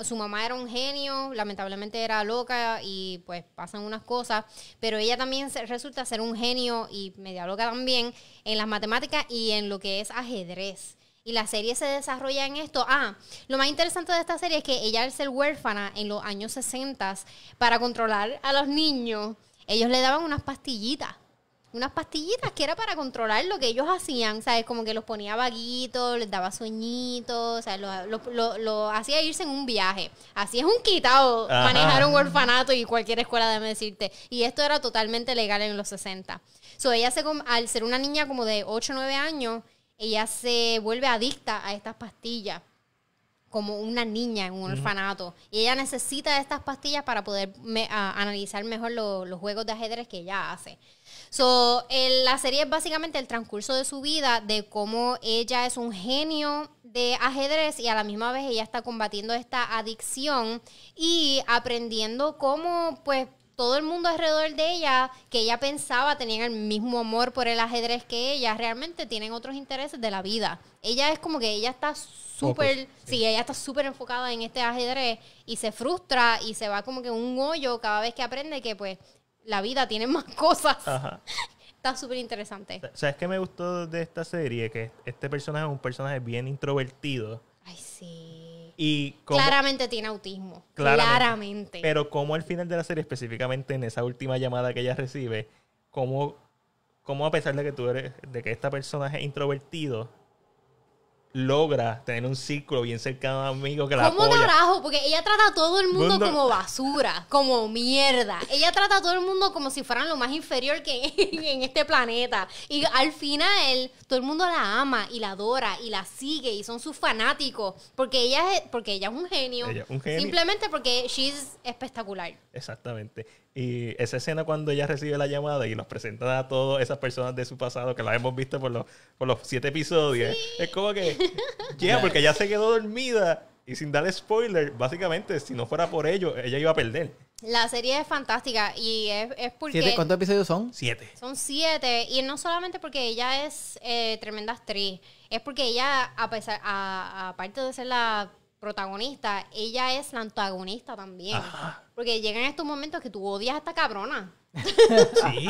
su mamá era un genio, lamentablemente era loca y pues pasan unas cosas, pero ella también resulta ser un genio y media loca también en las matemáticas y en lo que es ajedrez. Y la serie se desarrolla en esto. Ah, lo más interesante de esta serie es que ella al ser huérfana en los años 60, para controlar a los niños, ellos le daban unas pastillitas unas pastillitas que era para controlar lo que ellos hacían, ¿sabes? Como que los ponía vaguitos, les daba sueñitos, o sea, lo, hacía irse en un viaje. Así es un quitado manejar un orfanato y cualquier escuela debe decirte. Y esto era totalmente legal en los 60. So, ella se, al ser una niña como de 8 o 9 años, ella se vuelve adicta a estas pastillas como una niña en un orfanato. Y ella necesita estas pastillas para poder analizar mejor los juegos de ajedrez que ella hace. So, la serie es básicamente el transcurso de su vida, de cómo ella es un genio de ajedrez y a la misma vez ella está combatiendo esta adicción y aprendiendo cómo, pues, todo el mundo alrededor de ella, que ella pensaba tenían el mismo amor por el ajedrez que ella, realmente tienen otros intereses de la vida. Ella es como que ella está súper, sí. ella está súper enfocada en este ajedrez y se frustra y se va como que un hoyo cada vez que aprende que pues la vida tiene más cosas. Está súper interesante.
¿Sabes que me gustó de esta serie? Que este personaje es un personaje bien introvertido.
Ay, sí.
Y claramente
tiene autismo. Claramente,
Pero como al final de la serie, específicamente en esa última llamada que ella recibe, como, como a pesar de que tú eres, de que este personaje es introvertido, logra tener un círculo bien cercano a amigos que la apoyan. ¿Cómo carajo?
Porque ella trata a todo el mundo, como basura, como mierda. Ella trata a todo el mundo como si fueran lo más inferior que en, este planeta. Y al final, todo el mundo la ama y la adora y la sigue y son sus fanáticos. Porque ella es, porque ella es un genio. un genio. Simplemente porque she's espectacular.
Exactamente. Y esa escena cuando ella recibe la llamada y nos presenta a todas esas personas de su pasado que la hemos visto por los, siete episodios, es como que, porque ella se quedó dormida y sin dar spoiler, básicamente, si no fuera por ello, ella iba a perder.
La serie es fantástica y es, es porque... ¿Cuántos
episodios son? Siete.
Son siete. Y no solamente porque ella es eh, tremenda actriz, es porque ella, a pesar, a, aparte de ser la protagonista, ella es la antagonista también. Porque llegan estos momentos que tú odias a esta cabrona.
sí.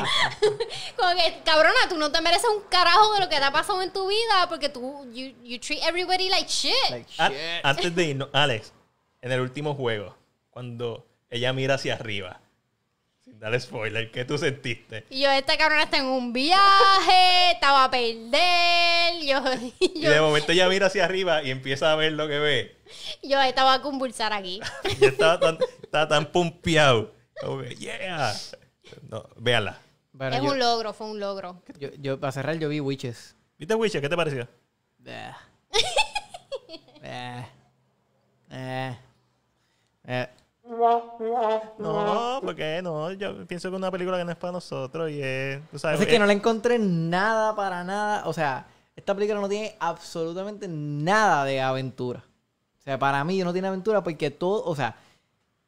cabrona, tú no te mereces un carajo de lo que te ha pasado en tu vida porque tú, you, treat everybody like shit. Like ah, shit.
antes de irnos, Alex, en el último juego, cuando ella mira hacia arriba, sin dar spoiler, ¿qué tú sentiste?
Yo, esta cabrona está en un viaje, estaba a perder. Y
de momento ella mira hacia arriba y empieza a ver lo que ve.
Yo estaba a convulsar aquí.
estaba tan, pumpeado. yeah. No, véala. es un logro,
fue un logro.
Yo, para cerrar, yo vi Witches. ¿Viste Witches? ¿Qué te pareció?
No,
porque no, yo pienso que una película que no es para nosotros y es... sabes, que no la encontré nada para nada, o sea, esta película no tiene absolutamente nada de aventura. O sea, para mí no tiene aventura porque todo, o sea,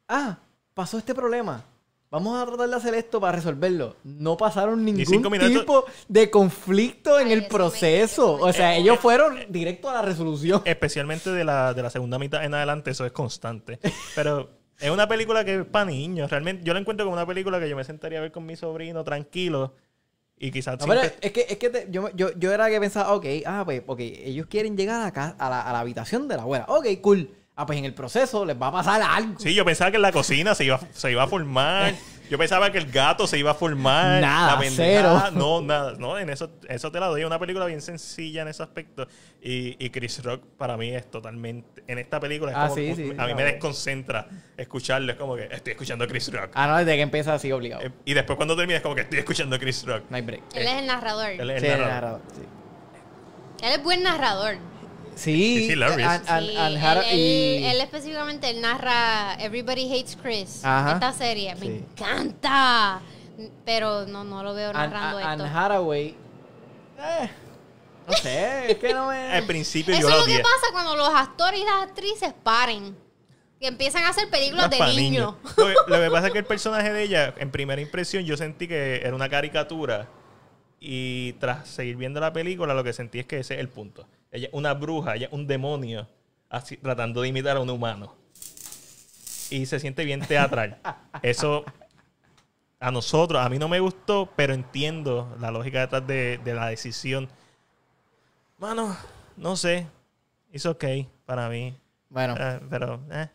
ah, pasó este problema. Vamos a tratar de hacer esto para resolverlo. No pasaron ningún tipo de conflicto en el proceso. O sea, ellos fueron directo
a la resolución. Especialmente de la, de la segunda mitad en adelante, eso es constante. Pero es una película que es para niños. Realmente, yo la encuentro como una película que yo me sentaría a ver con mi sobrino tranquilo y quizás...
es que, yo, era que pensaba, ok, ah, pues, ellos quieren llegar acá a la, a la habitación de la abuela. Ok, cool. Ah, pues en el proceso les va a pasar algo. Sí, yo pensaba
que en la cocina se iba, se iba a formar. Yo pensaba que el gato se iba a formar. Nada, la cero. No, nada. No, en eso, eso te la doy. Una película bien sencilla en ese aspecto. Y, Chris Rock para mí es totalmente... En esta película es ah, a mí me desconcentra escucharlo. Es como que estoy escuchando a Chris Rock. Ah, no, desde que empieza así obligado. Eh, y después cuando termina es como que estoy escuchando a Chris
Rock. Nightbreak. Él es el
narrador. Él
es el narrador. El narrador
Él es buen narrador.
Sí, él,
específicamente narra Everybody Hates Chris. Esta serie. Me encanta. Pero no, no lo veo narrando esto. Anne
Haraway. Eh, no sé, es que no me. Al principio yo es lo, que pasa
cuando los actores y las actrices paren. Que empiezan a hacer películas de Niño.
lo que pasa es que el personaje de ella, en primera impresión, yo sentí que era una caricatura y tras seguir viendo la película, lo que sentí es que ese es el punto. Ella es una bruja, ella es un demonio, así, tratando de imitar a un humano. Y se siente bien teatral. Eso a nosotros, a mí no me gustó, pero entiendo la lógica detrás de, la decisión. Bueno, no sé. Es ok para mí. Bueno. Ah, pero, eh.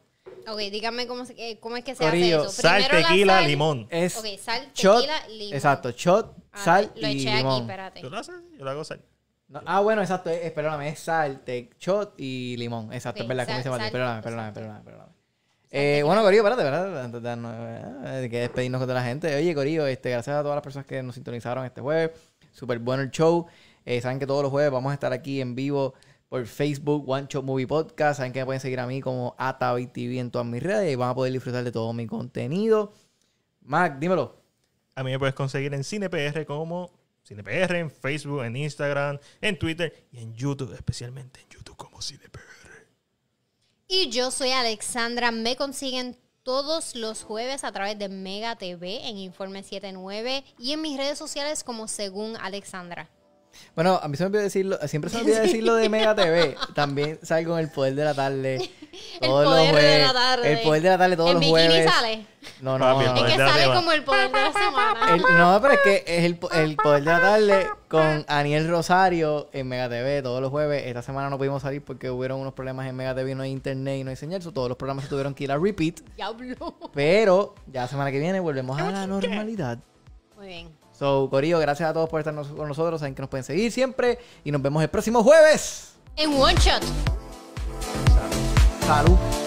Ok, dígame eh, cómo, es que se hace eso. Sal, tequila, limón. Es Ok, sal, tequila, limón. Exacto,
shot, ah, sal Lo y eché aquí, limón.
espérate. ¿Tú lo haces? Yo lo
hago sal. ah, bueno, exacto, es- eh, perdóname, es sal, te- shot y limón. Exacto, es verdad, sal- como dice sal, Perdóname, perdóname, eh, bueno, Corillo, espérate, ¿verdad? de Hay que despedirnos de la gente. Oye, Corillo, este, gracias a todas las personas que nos sintonizaron este jueves. Súper bueno el show. saben que todos los jueves vamos a estar aquí en vivo por Facebook, One Movie Podcast. Saben que me pueden seguir a mí como Atavitv en todas mis redes y van a poder disfrutar de todo mi contenido. Mac, dímelo. A mí me puedes conseguir en CinePR
como CinePR, en Facebook, en Instagram, en Twitter y en YouTube, especialmente en YouTube
como CinePR.
Y yo soy Alexandra. Me consiguen todos los jueves a través de Mega TV en Informe 79 y en mis redes sociales como según Alexandra.
Bueno, a mí se me olvidó decirlo, siempre se me olvida decirlo de Mega TV. También sale con el poder de la tarde. Todos el poder los jueves, de la tarde. El poder de la tarde todos los jueves. ¿En sale? No, no, Es que sale como
el poder de la semana. no, pero es que es
el, poder de la tarde con Aniel Rosario en Mega TV todos los jueves. Esta semana no pudimos salir porque hubieron unos problemas en Mega TV, no hay internet y no hay señal. todos los programas se tuvieron que ir a repeat. Pero ya la semana que viene volvemos a la normalidad. Muy bien. So, Corillo, gracias a todos por estar con nosotros. Saben que nos pueden seguir siempre. Y nos vemos el próximo jueves.
En One Shot.
Salud.